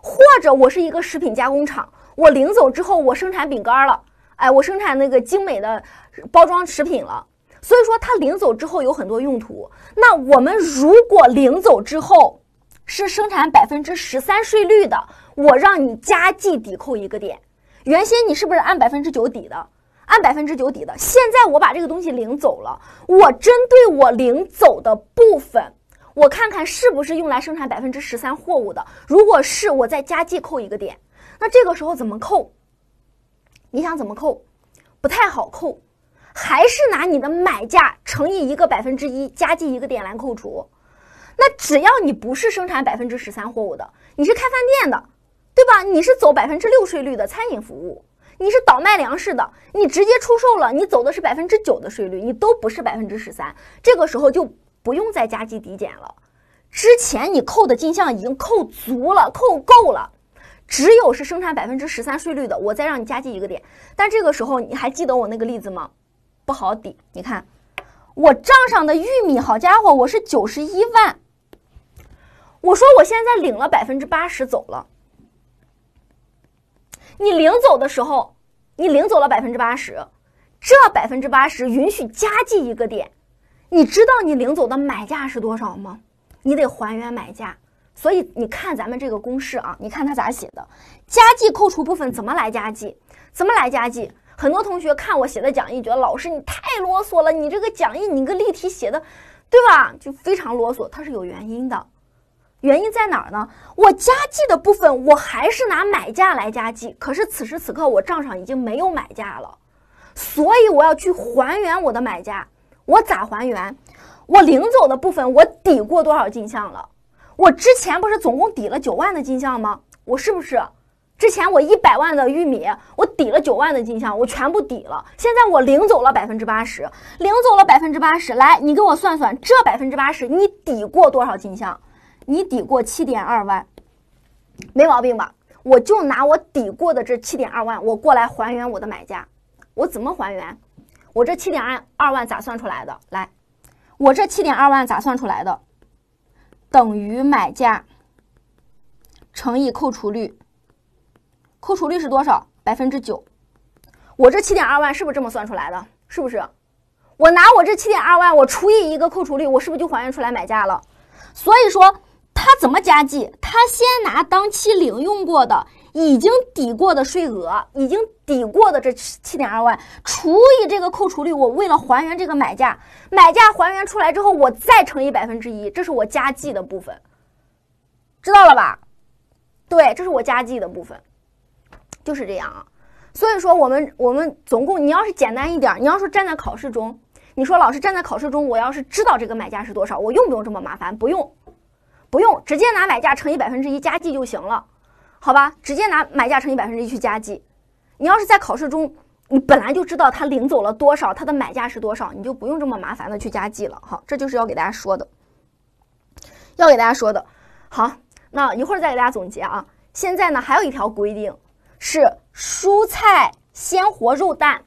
或者我是一个食品加工厂，我领走之后我生产饼干了，哎，我生产那个精美的包装食品了。所以说，他领走之后有很多用途。那我们如果领走之后是生产百分之十三税率的，我让你加计抵扣一个点，原先你是不是按百分之九抵的？按百分之九抵的，现在我把这个东西领走了，我针对我领走的部分，我看看是不是用来生产百分之十三货物的。如果是，我再加计扣一个点。那这个时候怎么扣？你想怎么扣？不太好扣，还是拿你的买价乘以一个百分之一，加计一个点来扣除。那只要你不是生产百分之十三货物的，你是开饭店的，对吧？你是走百分之六税率的餐饮服务。你是倒卖粮食的，你直接出售了，你走的是百分之九的税率，你都不是百分之十三，这个时候就不用再加计抵减了。之前你扣的进项已经扣足了，扣够了，只有是生产百分之十三税率的，我再让你加计一个点。但这个时候你还记得我那个例子吗？不好抵。你看我账上的玉米，好家伙，我是九十一万。我说我现在领了百分之八十走了，你领走的时候。你领走了百分之八十，这百分之八十允许加计一个点，你知道你领走的买价是多少吗？你得还原买价，所以你看咱们这个公式啊，你看他咋写的，加计扣除部分怎么来加计，怎么来加计？很多同学看我写的讲义，觉得老师你太啰嗦了，你这个讲义你个例题写的，对吧？就非常啰嗦，它是有原因的。原因在哪儿呢？我加计的部分，我还是拿买价来加计。可是此时此刻，我账上已经没有买价了，所以我要去还原我的买价。我咋还原？我领走的部分，我抵过多少进项了？我之前不是总共抵了九万的进项吗？我是不是之前我一百万的玉米，我抵了九万的进项，我全部抵了。现在我领走了百分之八十，领走了百分之八十。来，你给我算算，这百分之八十你抵过多少进项？你抵过七点二万，没毛病吧？我就拿我抵过的这七点二万，我过来还原我的买家，我怎么还原？我这七点二二万咋算出来的？来，我这七点二万咋算出来的？等于买价乘以扣除率。扣除率是多少？百分之九。我这七点二万是不是这么算出来的？是不是？我拿我这七点二万，我除以一个扣除率，我是不是就还原出来买价了？所以说。他怎么加计？他先拿当期零用过的、已经抵过的税额，已经抵过的这七点二万除以这个扣除率，我为了还原这个买价，买价还原出来之后，我再乘以百分之一，这是我加计的部分，知道了吧？对，这是我加计的部分，就是这样啊。所以说，我们我们总共，你要是简单一点，你要说站在考试中，你说老师站在考试中，我要是知道这个买价是多少，我用不用这么麻烦？不用。不用直接拿买价乘以百分之一加计就行了，好吧？直接拿买价乘以百分之一去加计。你要是在考试中，你本来就知道他领走了多少，他的买价是多少，你就不用这么麻烦的去加计了好，这就是要给大家说的，要给大家说的。好，那一会儿再给大家总结啊。现在呢，还有一条规定是蔬菜、鲜活肉蛋、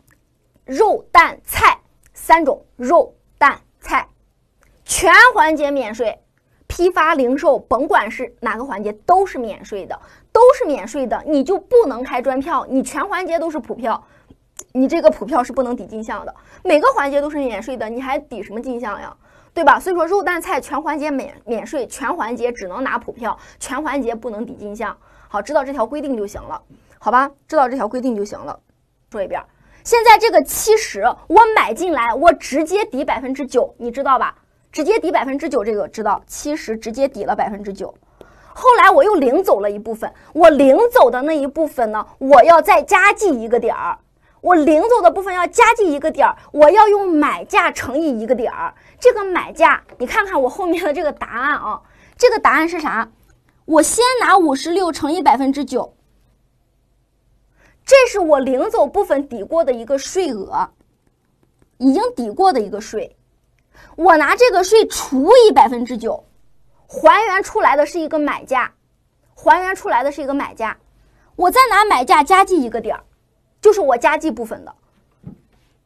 肉蛋菜三种肉蛋菜全环节免税。批发零售，甭管是哪个环节，都是免税的，都是免税的，你就不能开专票，你全环节都是普票，你这个普票是不能抵进项的，每个环节都是免税的，你还抵什么进项呀？对吧？所以说肉蛋菜全环节免免税，全环节只能拿普票，全环节不能抵进项。好，知道这条规定就行了，好吧？知道这条规定就行了。说一遍，现在这个七十，我买进来，我直接抵百分之九，你知道吧？直接抵百分之九，这个知道。七十直接抵了百分之九，后来我又领走了一部分，我领走的那一部分呢？我要再加计一个点儿，我领走的部分要加计一个点儿，我要用买价乘以一个点儿。这个买价，你看看我后面的这个答案啊，这个答案是啥？我先拿五十六乘以百分之九，这是我领走部分抵过的一个税额，已经抵过的一个税。我拿这个税除以百分之九，还原出来的是一个买价，还原出来的是一个买价，我再拿买价加计一个点儿，就是我加计部分的。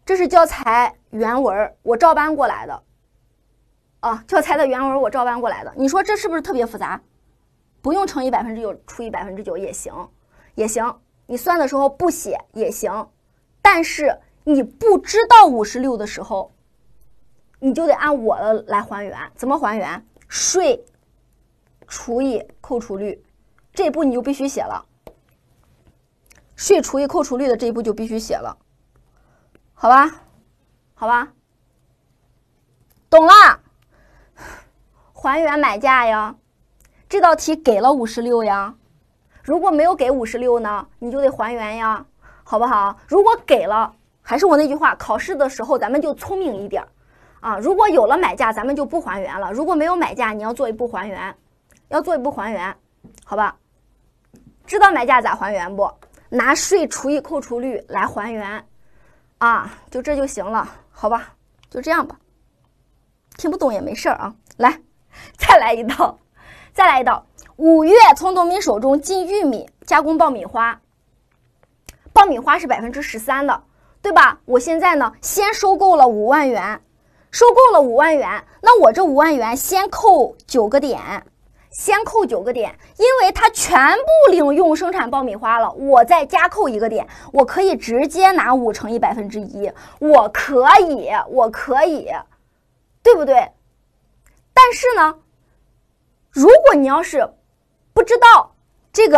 这是教材原文，我照搬过来的。啊，教材的原文我照搬过来的。你说这是不是特别复杂？不用乘以百分之九，除以百分之九也行，也行。你算的时候不写也行，但是你不知道五十六的时候。你就得按我的来还原，怎么还原？税除以扣除率，这一步你就必须写了。税除以扣除率的这一步就必须写了，好吧？好吧。懂了。还原买价呀，这道题给了五十六呀。如果没有给五十六呢，你就得还原呀，好不好？如果给了，还是我那句话，考试的时候咱们就聪明一点。啊，如果有了买价，咱们就不还原了；如果没有买价，你要做一步还原，要做一步还原，好吧？知道买价咋还原不？拿税除以扣除率来还原，啊，就这就行了，好吧？就这样吧，听不懂也没事儿啊。来，再来一道，再来一道。五月从农民手中进玉米加工爆米花，爆米花是百分之十三的，对吧？我现在呢，先收购了五万元。收购了五万元，那我这五万元先扣九个点，先扣九个点，因为他全部领用生产爆米花了，我再加扣一个点，我可以直接拿五乘以百分之一，我可以，我可以，对不对？但是呢，如果你要是不知道这个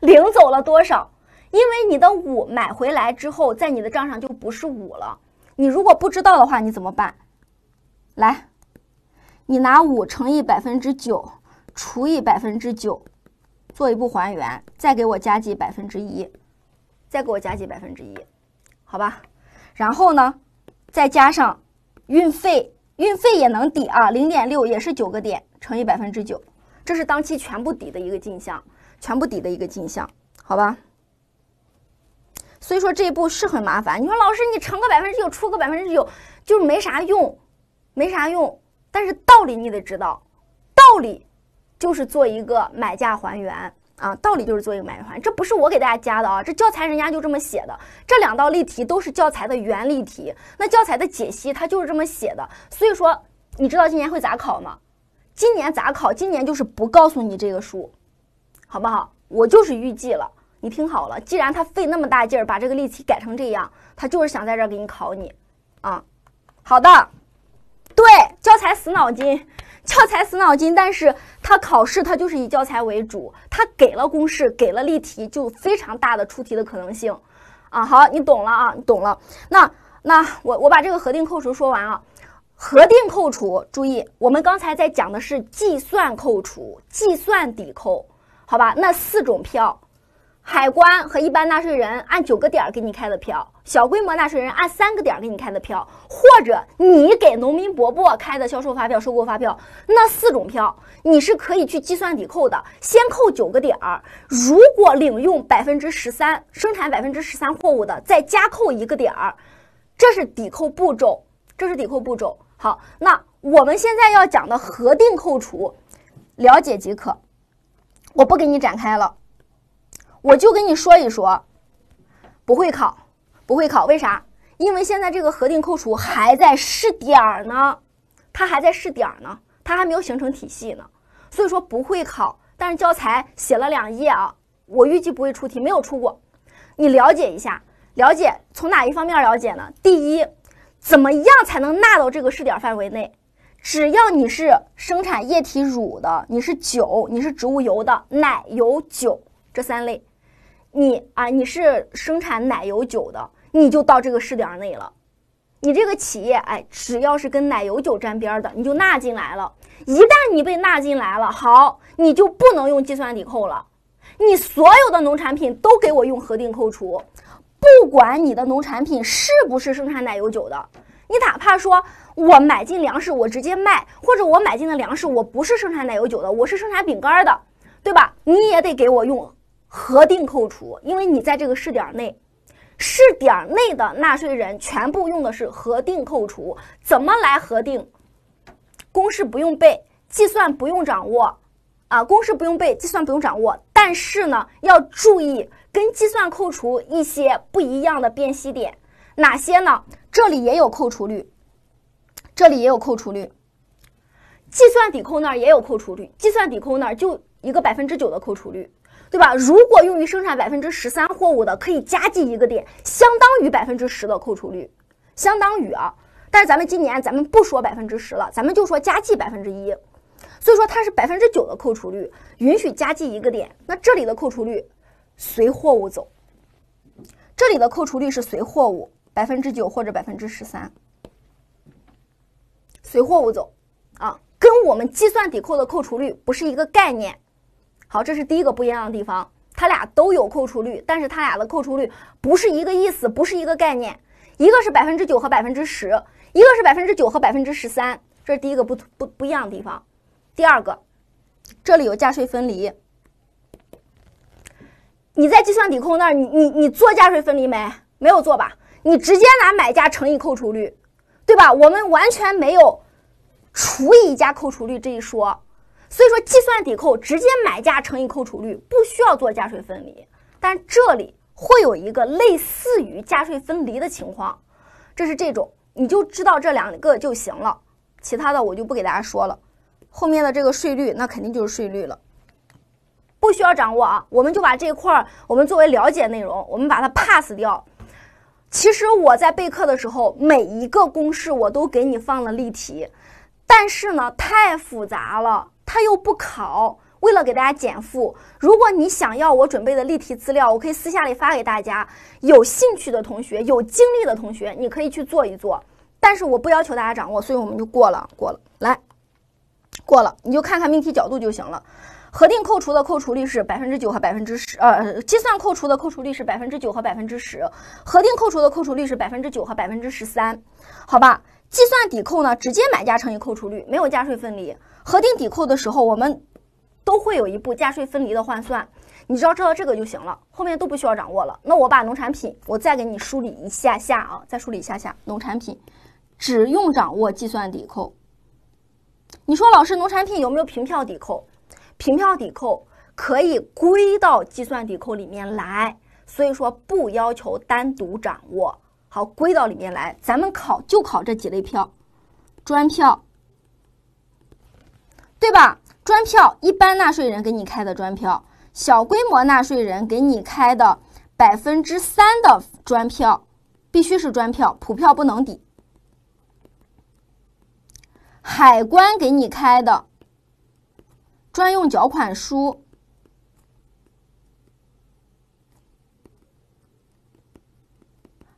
领 走了多少，因为你的五买回来之后，在你的账上就不是五了，你如果不知道的话，你怎么办？来，你拿五乘以百分之九除以百分之九，做一步还原，再给我加计百分之一，再给我加计百分之一，好吧？然后呢，再加上运费，运费也能抵啊，零点六也是九个点乘以百分之九，这是当期全部抵的一个进项，全部抵的一个进项，好吧？所以说这一步是很麻烦。你说老师，你乘个百分之九，除个百分之九，就没啥用。没啥用，但是道理你得知道，道理就是做一个买价还原啊，道理就是做一个买价还原，这不是我给大家加的啊，这教材人家就这么写的，这两道例题都是教材的原例题，那教材的解析它就是这么写的，所以说你知道今年会咋考吗？今年咋考？今年就是不告诉你这个书，好不好？我就是预计了，你听好了，既然他费那么大劲儿把这个例题改成这样，他就是想在这儿给你考你啊，好的。对教材死脑筋，教材死脑筋，但是他考试他就是以教材为主，他给了公式，给了例题，就非常大的出题的可能性，啊，好，你懂了啊，你懂了，那那我我把这个核定扣除说完啊，核定扣除，注意，我们刚才在讲的是计算扣除，计算抵扣，好吧，那四种票。海关和一般纳税人按九个点给你开的票，小规模纳税人按三个点给你开的票，或者你给农民伯伯开的销售发票、收购发票，那四种票你是可以去计算抵扣的。先扣九个点，如果领用百分之十三生产百分之十三货物的，再加扣一个点，这是抵扣步骤，这是抵扣步骤。好，那我们现在要讲的核定扣除，了解即可，我不给你展开了。我就跟你说一说，不会考，不会考，为啥？因为现在这个核定扣除还在试点儿呢，它还在试点儿呢，它还没有形成体系呢，所以说不会考。但是教材写了两页啊，我预计不会出题，没有出过。你了解一下，了解从哪一方面了解呢？第一，怎么样才能纳到这个试点范围内？只要你是生产液体乳的，你是酒，你是植物油的，奶油酒这三类。你啊，你是生产奶油酒的，你就到这个试点内了。你这个企业，哎，只要是跟奶油酒沾边的，你就纳进来了。一旦你被纳进来了，好，你就不能用计算抵扣了。你所有的农产品都给我用核定扣除，不管你的农产品是不是生产奶油酒的，你哪怕说我买进粮食我直接卖，或者我买进的粮食我不是生产奶油酒的，我是生产饼干的，对吧？你也得给我用。核定扣除，因为你在这个试点内，试点内的纳税人全部用的是核定扣除。怎么来核定？公式不用背，计算不用掌握啊！公式不用背，计算不用掌握。但是呢，要注意跟计算扣除一些不一样的辨析点，哪些呢？这里也有扣除率，这里也有扣除率，计算抵扣那儿也有扣除率，计算抵扣那儿就一个百分之九的扣除率。对吧？如果用于生产百分之十三货物的，可以加计一个点，相当于百分之十的扣除率，相当于啊。但是咱们今年咱们不说百分之十了，咱们就说加计百分之一，所以说它是百分之九的扣除率，允许加计一个点。那这里的扣除率随货物走，这里的扣除率是随货物百分之九或者百分之十三，随货物走啊，跟我们计算抵扣的扣除率不是一个概念。好，这是第一个不一样的地方，它俩都有扣除率，但是它俩的扣除率不是一个意思，不是一个概念，一个是百分之九和百分之十，一个是百分之九和百分之十三，这是第一个不不不一样的地方。第二个，这里有价税分离，你在计算抵扣那儿，你你你做价税分离没？没有做吧？你直接拿买价乘以扣除率，对吧？我们完全没有除以加扣除率这一说。所以说，计算抵扣直接买价乘以扣除率，不需要做价税分离。但这里会有一个类似于价税分离的情况，这是这种，你就知道这两个就行了，其他的我就不给大家说了。后面的这个税率，那肯定就是税率了，不需要掌握啊。我们就把这块儿我们作为了解内容，我们把它 pass 掉。其实我在备课的时候，每一个公式我都给你放了例题，但是呢，太复杂了。他又不考，为了给大家减负，如果你想要我准备的例题资料，我可以私下里发给大家。有兴趣的同学，有精力的同学，你可以去做一做。但是我不要求大家掌握，所以我们就过了，过了，来，过了，你就看看命题角度就行了。核定扣除的扣除率是百分之九和百分之十，呃，计算扣除的扣除率是百分之九和百分之十，核定扣除的扣除率是百分之九和百分之十三，好吧？计算抵扣呢，直接买家乘以扣除率，没有加税分离。核定抵扣的时候，我们都会有一步价税分离的换算，你只要知道这个就行了，后面都不需要掌握了。那我把农产品，我再给你梳理一下下啊，再梳理一下下，农产品只用掌握计算抵扣。你说老师，农产品有没有凭票抵扣？凭票抵扣可以归到计算抵扣里面来，所以说不要求单独掌握，好归到里面来。咱们考就考这几类票，专票。对吧？专票，一般纳税人给你开的专票，小规模纳税人给你开的百分之三的专票，必须是专票，普票不能抵。海关给你开的专用缴款书，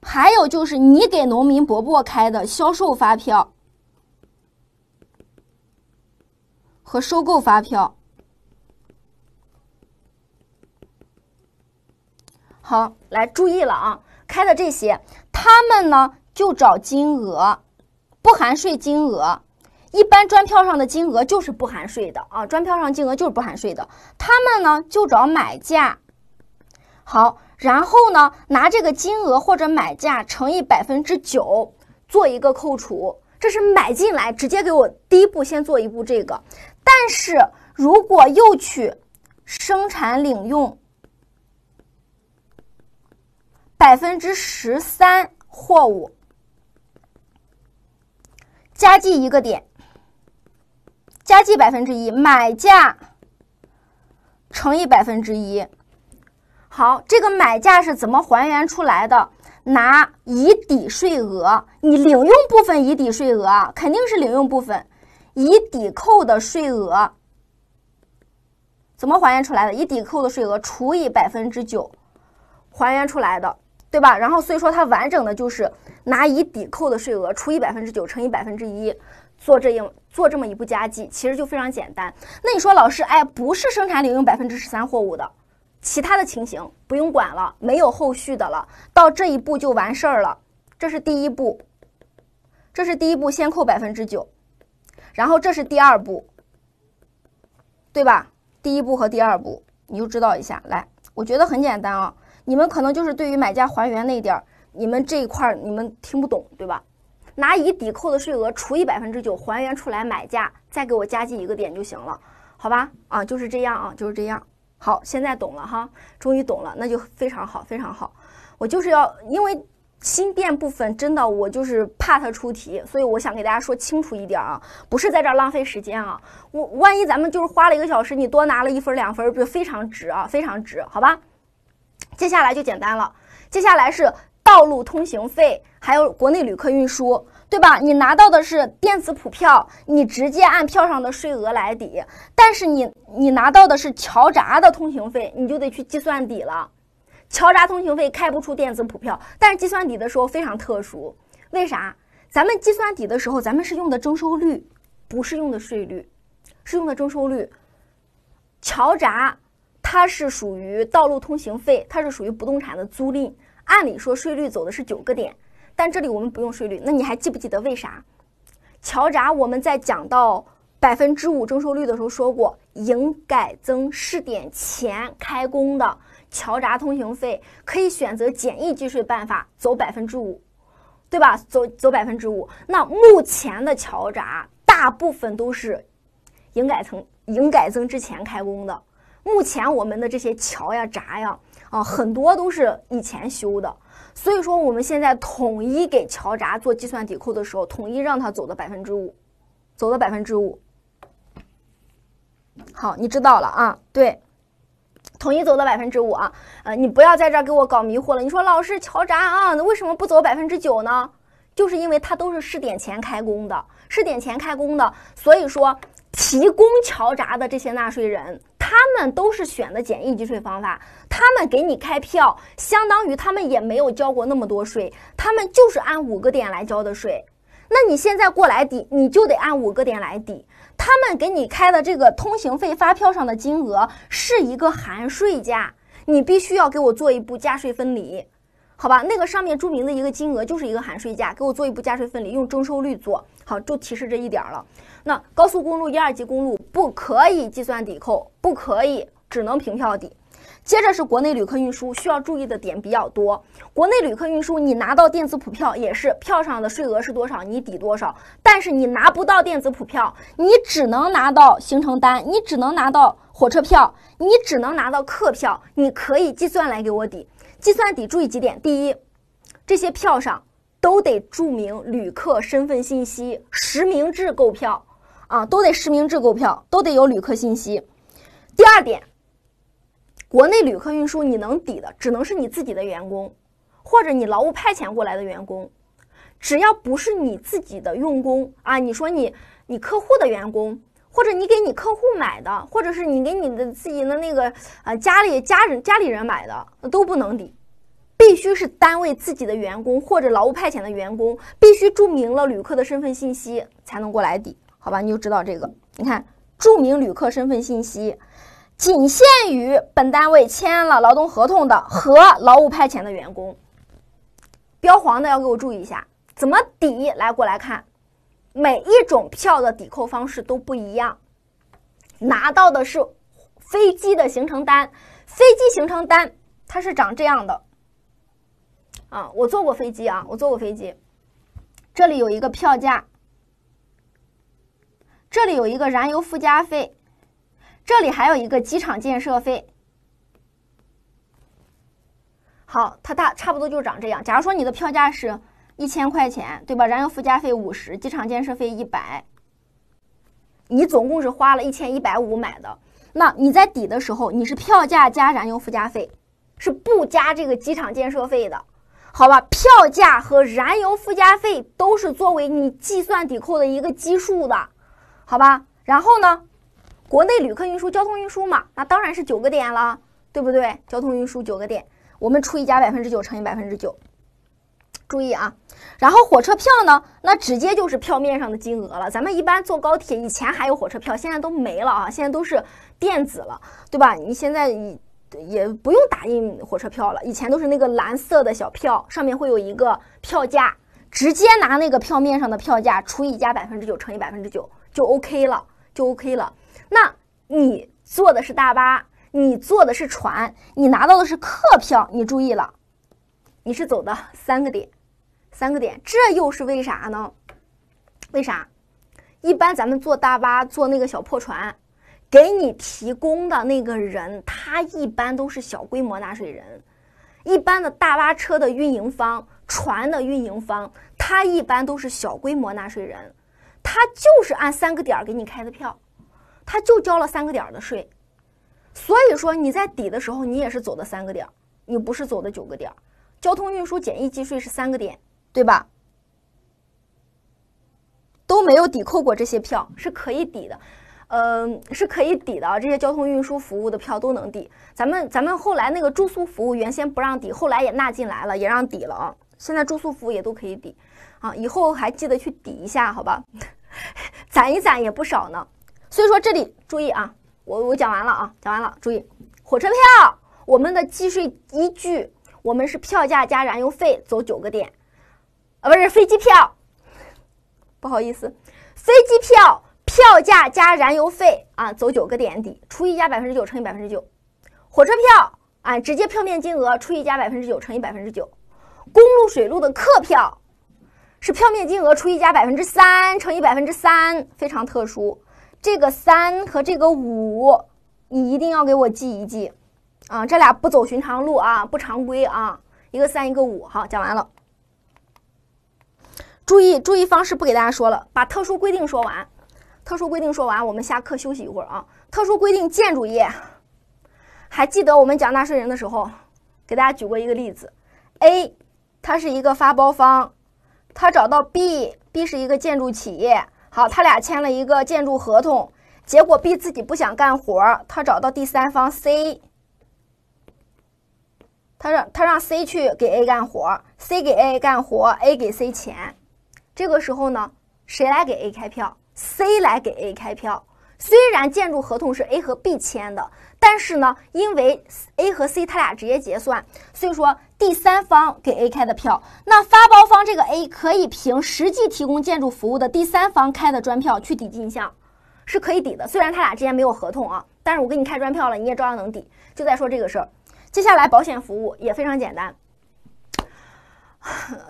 还有就是你给农民伯伯开的销售发票。和收购发票，好，来注意了啊！开的这些，他们呢就找金额，不含税金额。一般专票上的金额就是不含税的啊，专票上金额就是不含税的。他们呢就找买价，好，然后呢拿这个金额或者买价乘以百分之九，做一个扣除。这是买进来，直接给我第一步先做一步这个。但是如果又去生产领用百分之十三货物，加计一个点，加计百分之一，买价乘以百分之一。好，这个买价是怎么还原出来的？拿已抵税额，你领用部分已抵税额啊，肯定是领用部分。已抵扣的税额怎么还原出来的？已抵扣的税额除以百分之九，还原出来的，对吧？然后所以说它完整的就是拿已抵扣的税额除以百分之九乘以百分之一做这样做这么一步加计，其实就非常简单。那你说老师，哎，不是生产领用百分之十三货物的，其他的情形不用管了，没有后续的了，到这一步就完事儿了。这是第一步，这是第一步，先扣百分之九。然后这是第二步，对吧？第一步和第二步，你就知道一下来。我觉得很简单啊，你们可能就是对于买家还原那点儿，你们这一块儿你们听不懂，对吧？拿已抵扣的税额除以百分之九，还原出来买价，再给我加计一个点就行了，好吧？啊，就是这样啊，就是这样。好，现在懂了哈，终于懂了，那就非常好，非常好。我就是要因为。新变部分真的，我就是怕它出题，所以我想给大家说清楚一点啊，不是在这儿浪费时间啊。我万一咱们就是花了一个小时，你多拿了一分两分，就非常值啊，非常值，好吧？接下来就简单了，接下来是道路通行费，还有国内旅客运输，对吧？你拿到的是电子普票，你直接按票上的税额来抵，但是你你拿到的是桥闸的通行费，你就得去计算抵了。桥闸通行费开不出电子普票，但是计算底的时候非常特殊，为啥？咱们计算底的时候，咱们是用的征收率，不是用的税率，是用的征收率。桥闸它是属于道路通行费，它是属于不动产的租赁，按理说税率走的是九个点，但这里我们不用税率。那你还记不记得为啥？桥闸我们在讲到百分之五征收率的时候说过，营改增试点前开工的。桥闸通行费可以选择简易计税办法，走百分之五，对吧？走走百分之五。那目前的桥闸大部分都是营改增营改增之前开工的，目前我们的这些桥呀闸呀啊，很多都是以前修的，所以说我们现在统一给桥闸做计算抵扣的时候，统一让它走的百分之五，走的百分之五。好，你知道了啊？对。统一走的百分之五啊，呃，你不要在这给我搞迷惑了。你说老师桥闸啊，为什么不走百分之九呢？就是因为它都是试点前开工的，试点前开工的，所以说提供桥闸的这些纳税人，他们都是选的简易计税方法，他们给你开票，相当于他们也没有交过那么多税，他们就是按五个点来交的税。那你现在过来抵，你就得按五个点来抵。他们给你开的这个通行费发票上的金额是一个含税价，你必须要给我做一步加税分离，好吧？那个上面注明的一个金额就是一个含税价，给我做一步加税分离，用征收率做好，就提示这一点了。那高速公路、一二级公路不可以计算抵扣，不可以，只能凭票抵。接着是国内旅客运输需要注意的点比较多。国内旅客运输，你拿到电子普票也是票上的税额是多少，你抵多少。但是你拿不到电子普票，你只能拿到行程单，你只能拿到火车票，你只能拿到客票。你可以计算来给我抵，计算抵注意几点：第一，这些票上都得注明旅客身份信息，实名制购票啊，都得实名制购票，都得有旅客信息。第二点。国内旅客运输你能抵的，只能是你自己的员工，或者你劳务派遣过来的员工，只要不是你自己的用工啊，你说你你客户的员工，或者你给你客户买的，或者是你给你的自己的那个啊家里家人家里人买的，那都不能抵，必须是单位自己的员工或者劳务派遣的员工，必须注明了旅客的身份信息才能过来抵，好吧？你就知道这个，你看，注明旅客身份信息。仅限于本单位签了劳动合同的和劳务派遣的员工。标黄的要给我注意一下，怎么抵？来过来看，每一种票的抵扣方式都不一样。拿到的是飞机的行程单，飞机行程单它是长这样的。啊，我坐过飞机啊，我坐过飞机。这里有一个票价，这里有一个燃油附加费。这里还有一个机场建设费，好，它大差不多就长这样。假如说你的票价是一千块钱，对吧？燃油附加费五十，机场建设费一百，你总共是花了一千一百五买的。那你在抵的时候，你是票价加燃油附加费，是不加这个机场建设费的，好吧？票价和燃油附加费都是作为你计算抵扣的一个基数的，好吧？然后呢？国内旅客运输，交通运输嘛，那当然是九个点了，对不对？交通运输九个点，我们除以加百分之九乘以百分之九，注意啊。然后火车票呢，那直接就是票面上的金额了。咱们一般坐高铁，以前还有火车票，现在都没了啊，现在都是电子了，对吧？你现在也不用打印火车票了，以前都是那个蓝色的小票，上面会有一个票价，直接拿那个票面上的票价除以加百分之九乘以百分之九，就 OK 了，就 OK 了。那你坐的是大巴，你坐的是船，你拿到的是客票。你注意了，你是走的三个点，三个点。这又是为啥呢？为啥？一般咱们坐大巴、坐那个小破船，给你提供的那个人，他一般都是小规模纳税人。一般的大巴车的运营方、船的运营方，他一般都是小规模纳税人，他就是按三个点给你开的票。他就交了三个点的税，所以说你在抵的时候，你也是走的三个点，你不是走的九个点。交通运输简易计税是三个点，对吧？都没有抵扣过这些票，是可以抵的，嗯，是可以抵的。这些交通运输服务的票都能抵。咱们咱们后来那个住宿服务原先不让抵，后来也纳进来了，也让抵了啊。现在住宿服务也都可以抵，啊，以后还记得去抵一下，好吧？攒一攒也不少呢。所以说这里注意啊，我我讲完了啊，讲完了。注意，火车票我们的计税依据我们是票价加燃油费，走九个点，啊不是飞机票，不好意思，飞机票票价加燃油费啊走九个点底，除以加百分之九乘以百分之九。火车票啊直接票面金额除以加百分之九乘以百分之九，公路水路的客票是票面金额除以加百分之三乘以百分之三，非常特殊。这个三和这个五，你一定要给我记一记，啊，这俩不走寻常路啊，不常规啊，一个三一个五，好，讲完了。注意，注意方式不给大家说了，把特殊规定说完，特殊规定说完，我们下课休息一会儿啊。特殊规定，建筑业，还记得我们讲纳税人的时候，给大家举过一个例子，A，它是一个发包方，他找到 B，B 是一个建筑企业。好，他俩签了一个建筑合同，结果 B 自己不想干活，他找到第三方 C，他让他让 C 去给 A 干活，C 给 A 干活，A 给 C 钱，这个时候呢，谁来给 A 开票？C 来给 A 开票。虽然建筑合同是 A 和 B 签的，但是呢，因为 A 和 C 他俩直接结算，所以说。第三方给 A 开的票，那发包方这个 A 可以凭实际提供建筑服务的第三方开的专票去抵进项，是可以抵的。虽然他俩之间没有合同啊，但是我给你开专票了，你也照样能抵。就在说这个事儿。接下来保险服务也非常简单。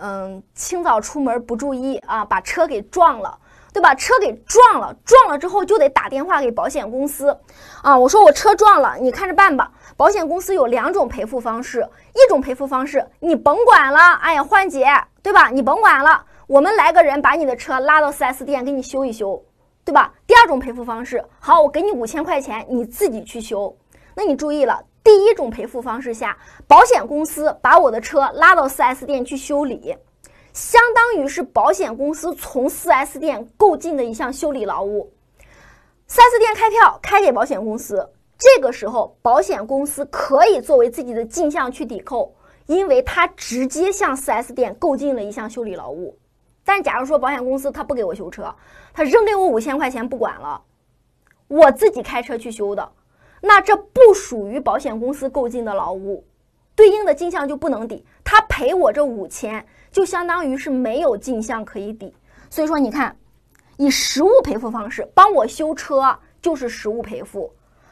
嗯，清早出门不注意啊，把车给撞了。对吧？车给撞了，撞了之后就得打电话给保险公司，啊，我说我车撞了，你看着办吧。保险公司有两种赔付方式，一种赔付方式你甭管了，哎呀，换姐，对吧？你甭管了，我们来个人把你的车拉到 4S 店给你修一修，对吧？第二种赔付方式，好，我给你五千块钱，你自己去修。那你注意了，第一种赔付方式下，保险公司把我的车拉到 4S 店去修理。相当于是保险公司从 4S 店购进的一项修理劳务，4S 店开票开给保险公司，这个时候保险公司可以作为自己的进项去抵扣，因为它直接向 4S 店购进了一项修理劳务。但假如说保险公司他不给我修车，他扔给我五千块钱不管了，我自己开车去修的，那这不属于保险公司购进的劳务，对应的进项就不能抵，他赔我这五千。就相当于是没有进项可以抵，所以说你看，以实物赔付方式帮我修车就是实物赔付，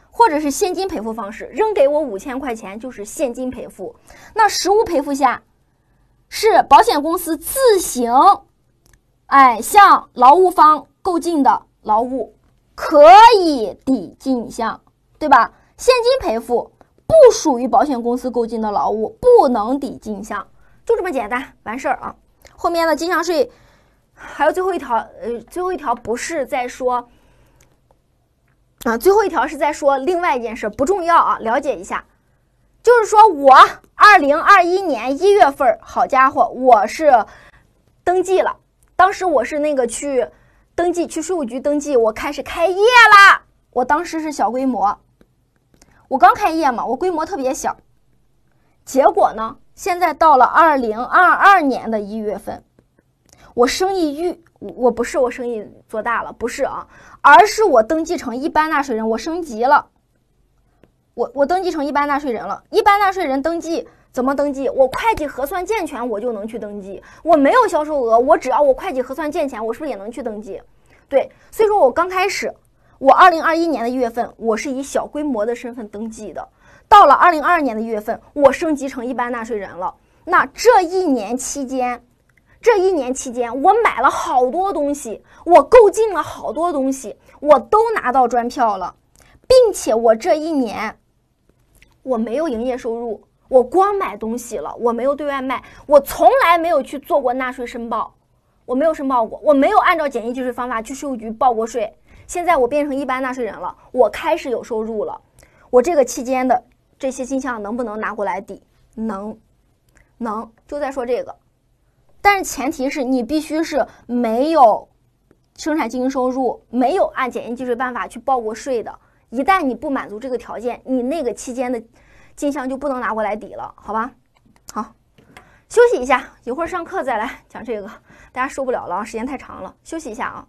或者是现金赔付方式扔给我五千块钱就是现金赔付。那实物赔付下，是保险公司自行，哎，向劳务方购进的劳务可以抵进项，对吧？现金赔付不属于保险公司购进的劳务，不能抵进项。就这么简单，完事儿啊！后面的经常税还有最后一条，呃，最后一条不是在说啊，最后一条是在说另外一件事，不重要啊，了解一下。就是说我二零二一年一月份，好家伙，我是登记了，当时我是那个去登记，去税务局登记，我开始开业啦。我当时是小规模，我刚开业嘛，我规模特别小，结果呢？现在到了二零二二年的一月份，我生意遇我不是我生意做大了，不是啊，而是我登记成一般纳税人，我升级了。我我登记成一般纳税人了，一般纳税人登记怎么登记？我会计核算健全，我就能去登记。我没有销售额，我只要我会计核算健全，我是不是也能去登记？对，所以说我刚开始，我二零二一年的月份，我是以小规模的身份登记的。到了二零二二年的月份，我升级成一般纳税人了。那这一年期间，这一年期间，我买了好多东西，我购进了好多东西，我都拿到专票了，并且我这一年，我没有营业收入，我光买东西了，我没有对外卖，我从来没有去做过纳税申报，我没有申报过，我没有按照简易计税方法去税务局报过税。现在我变成一般纳税人了，我开始有收入了，我这个期间的。这些进项能不能拿过来抵？能，能，就在说这个。但是前提是你必须是没有生产经营收入，没有按简易计税办法去报过税的。一旦你不满足这个条件，你那个期间的进项就不能拿过来抵了，好吧？好，休息一下，一会儿上课再来讲这个。大家受不了了啊，时间太长了，休息一下啊。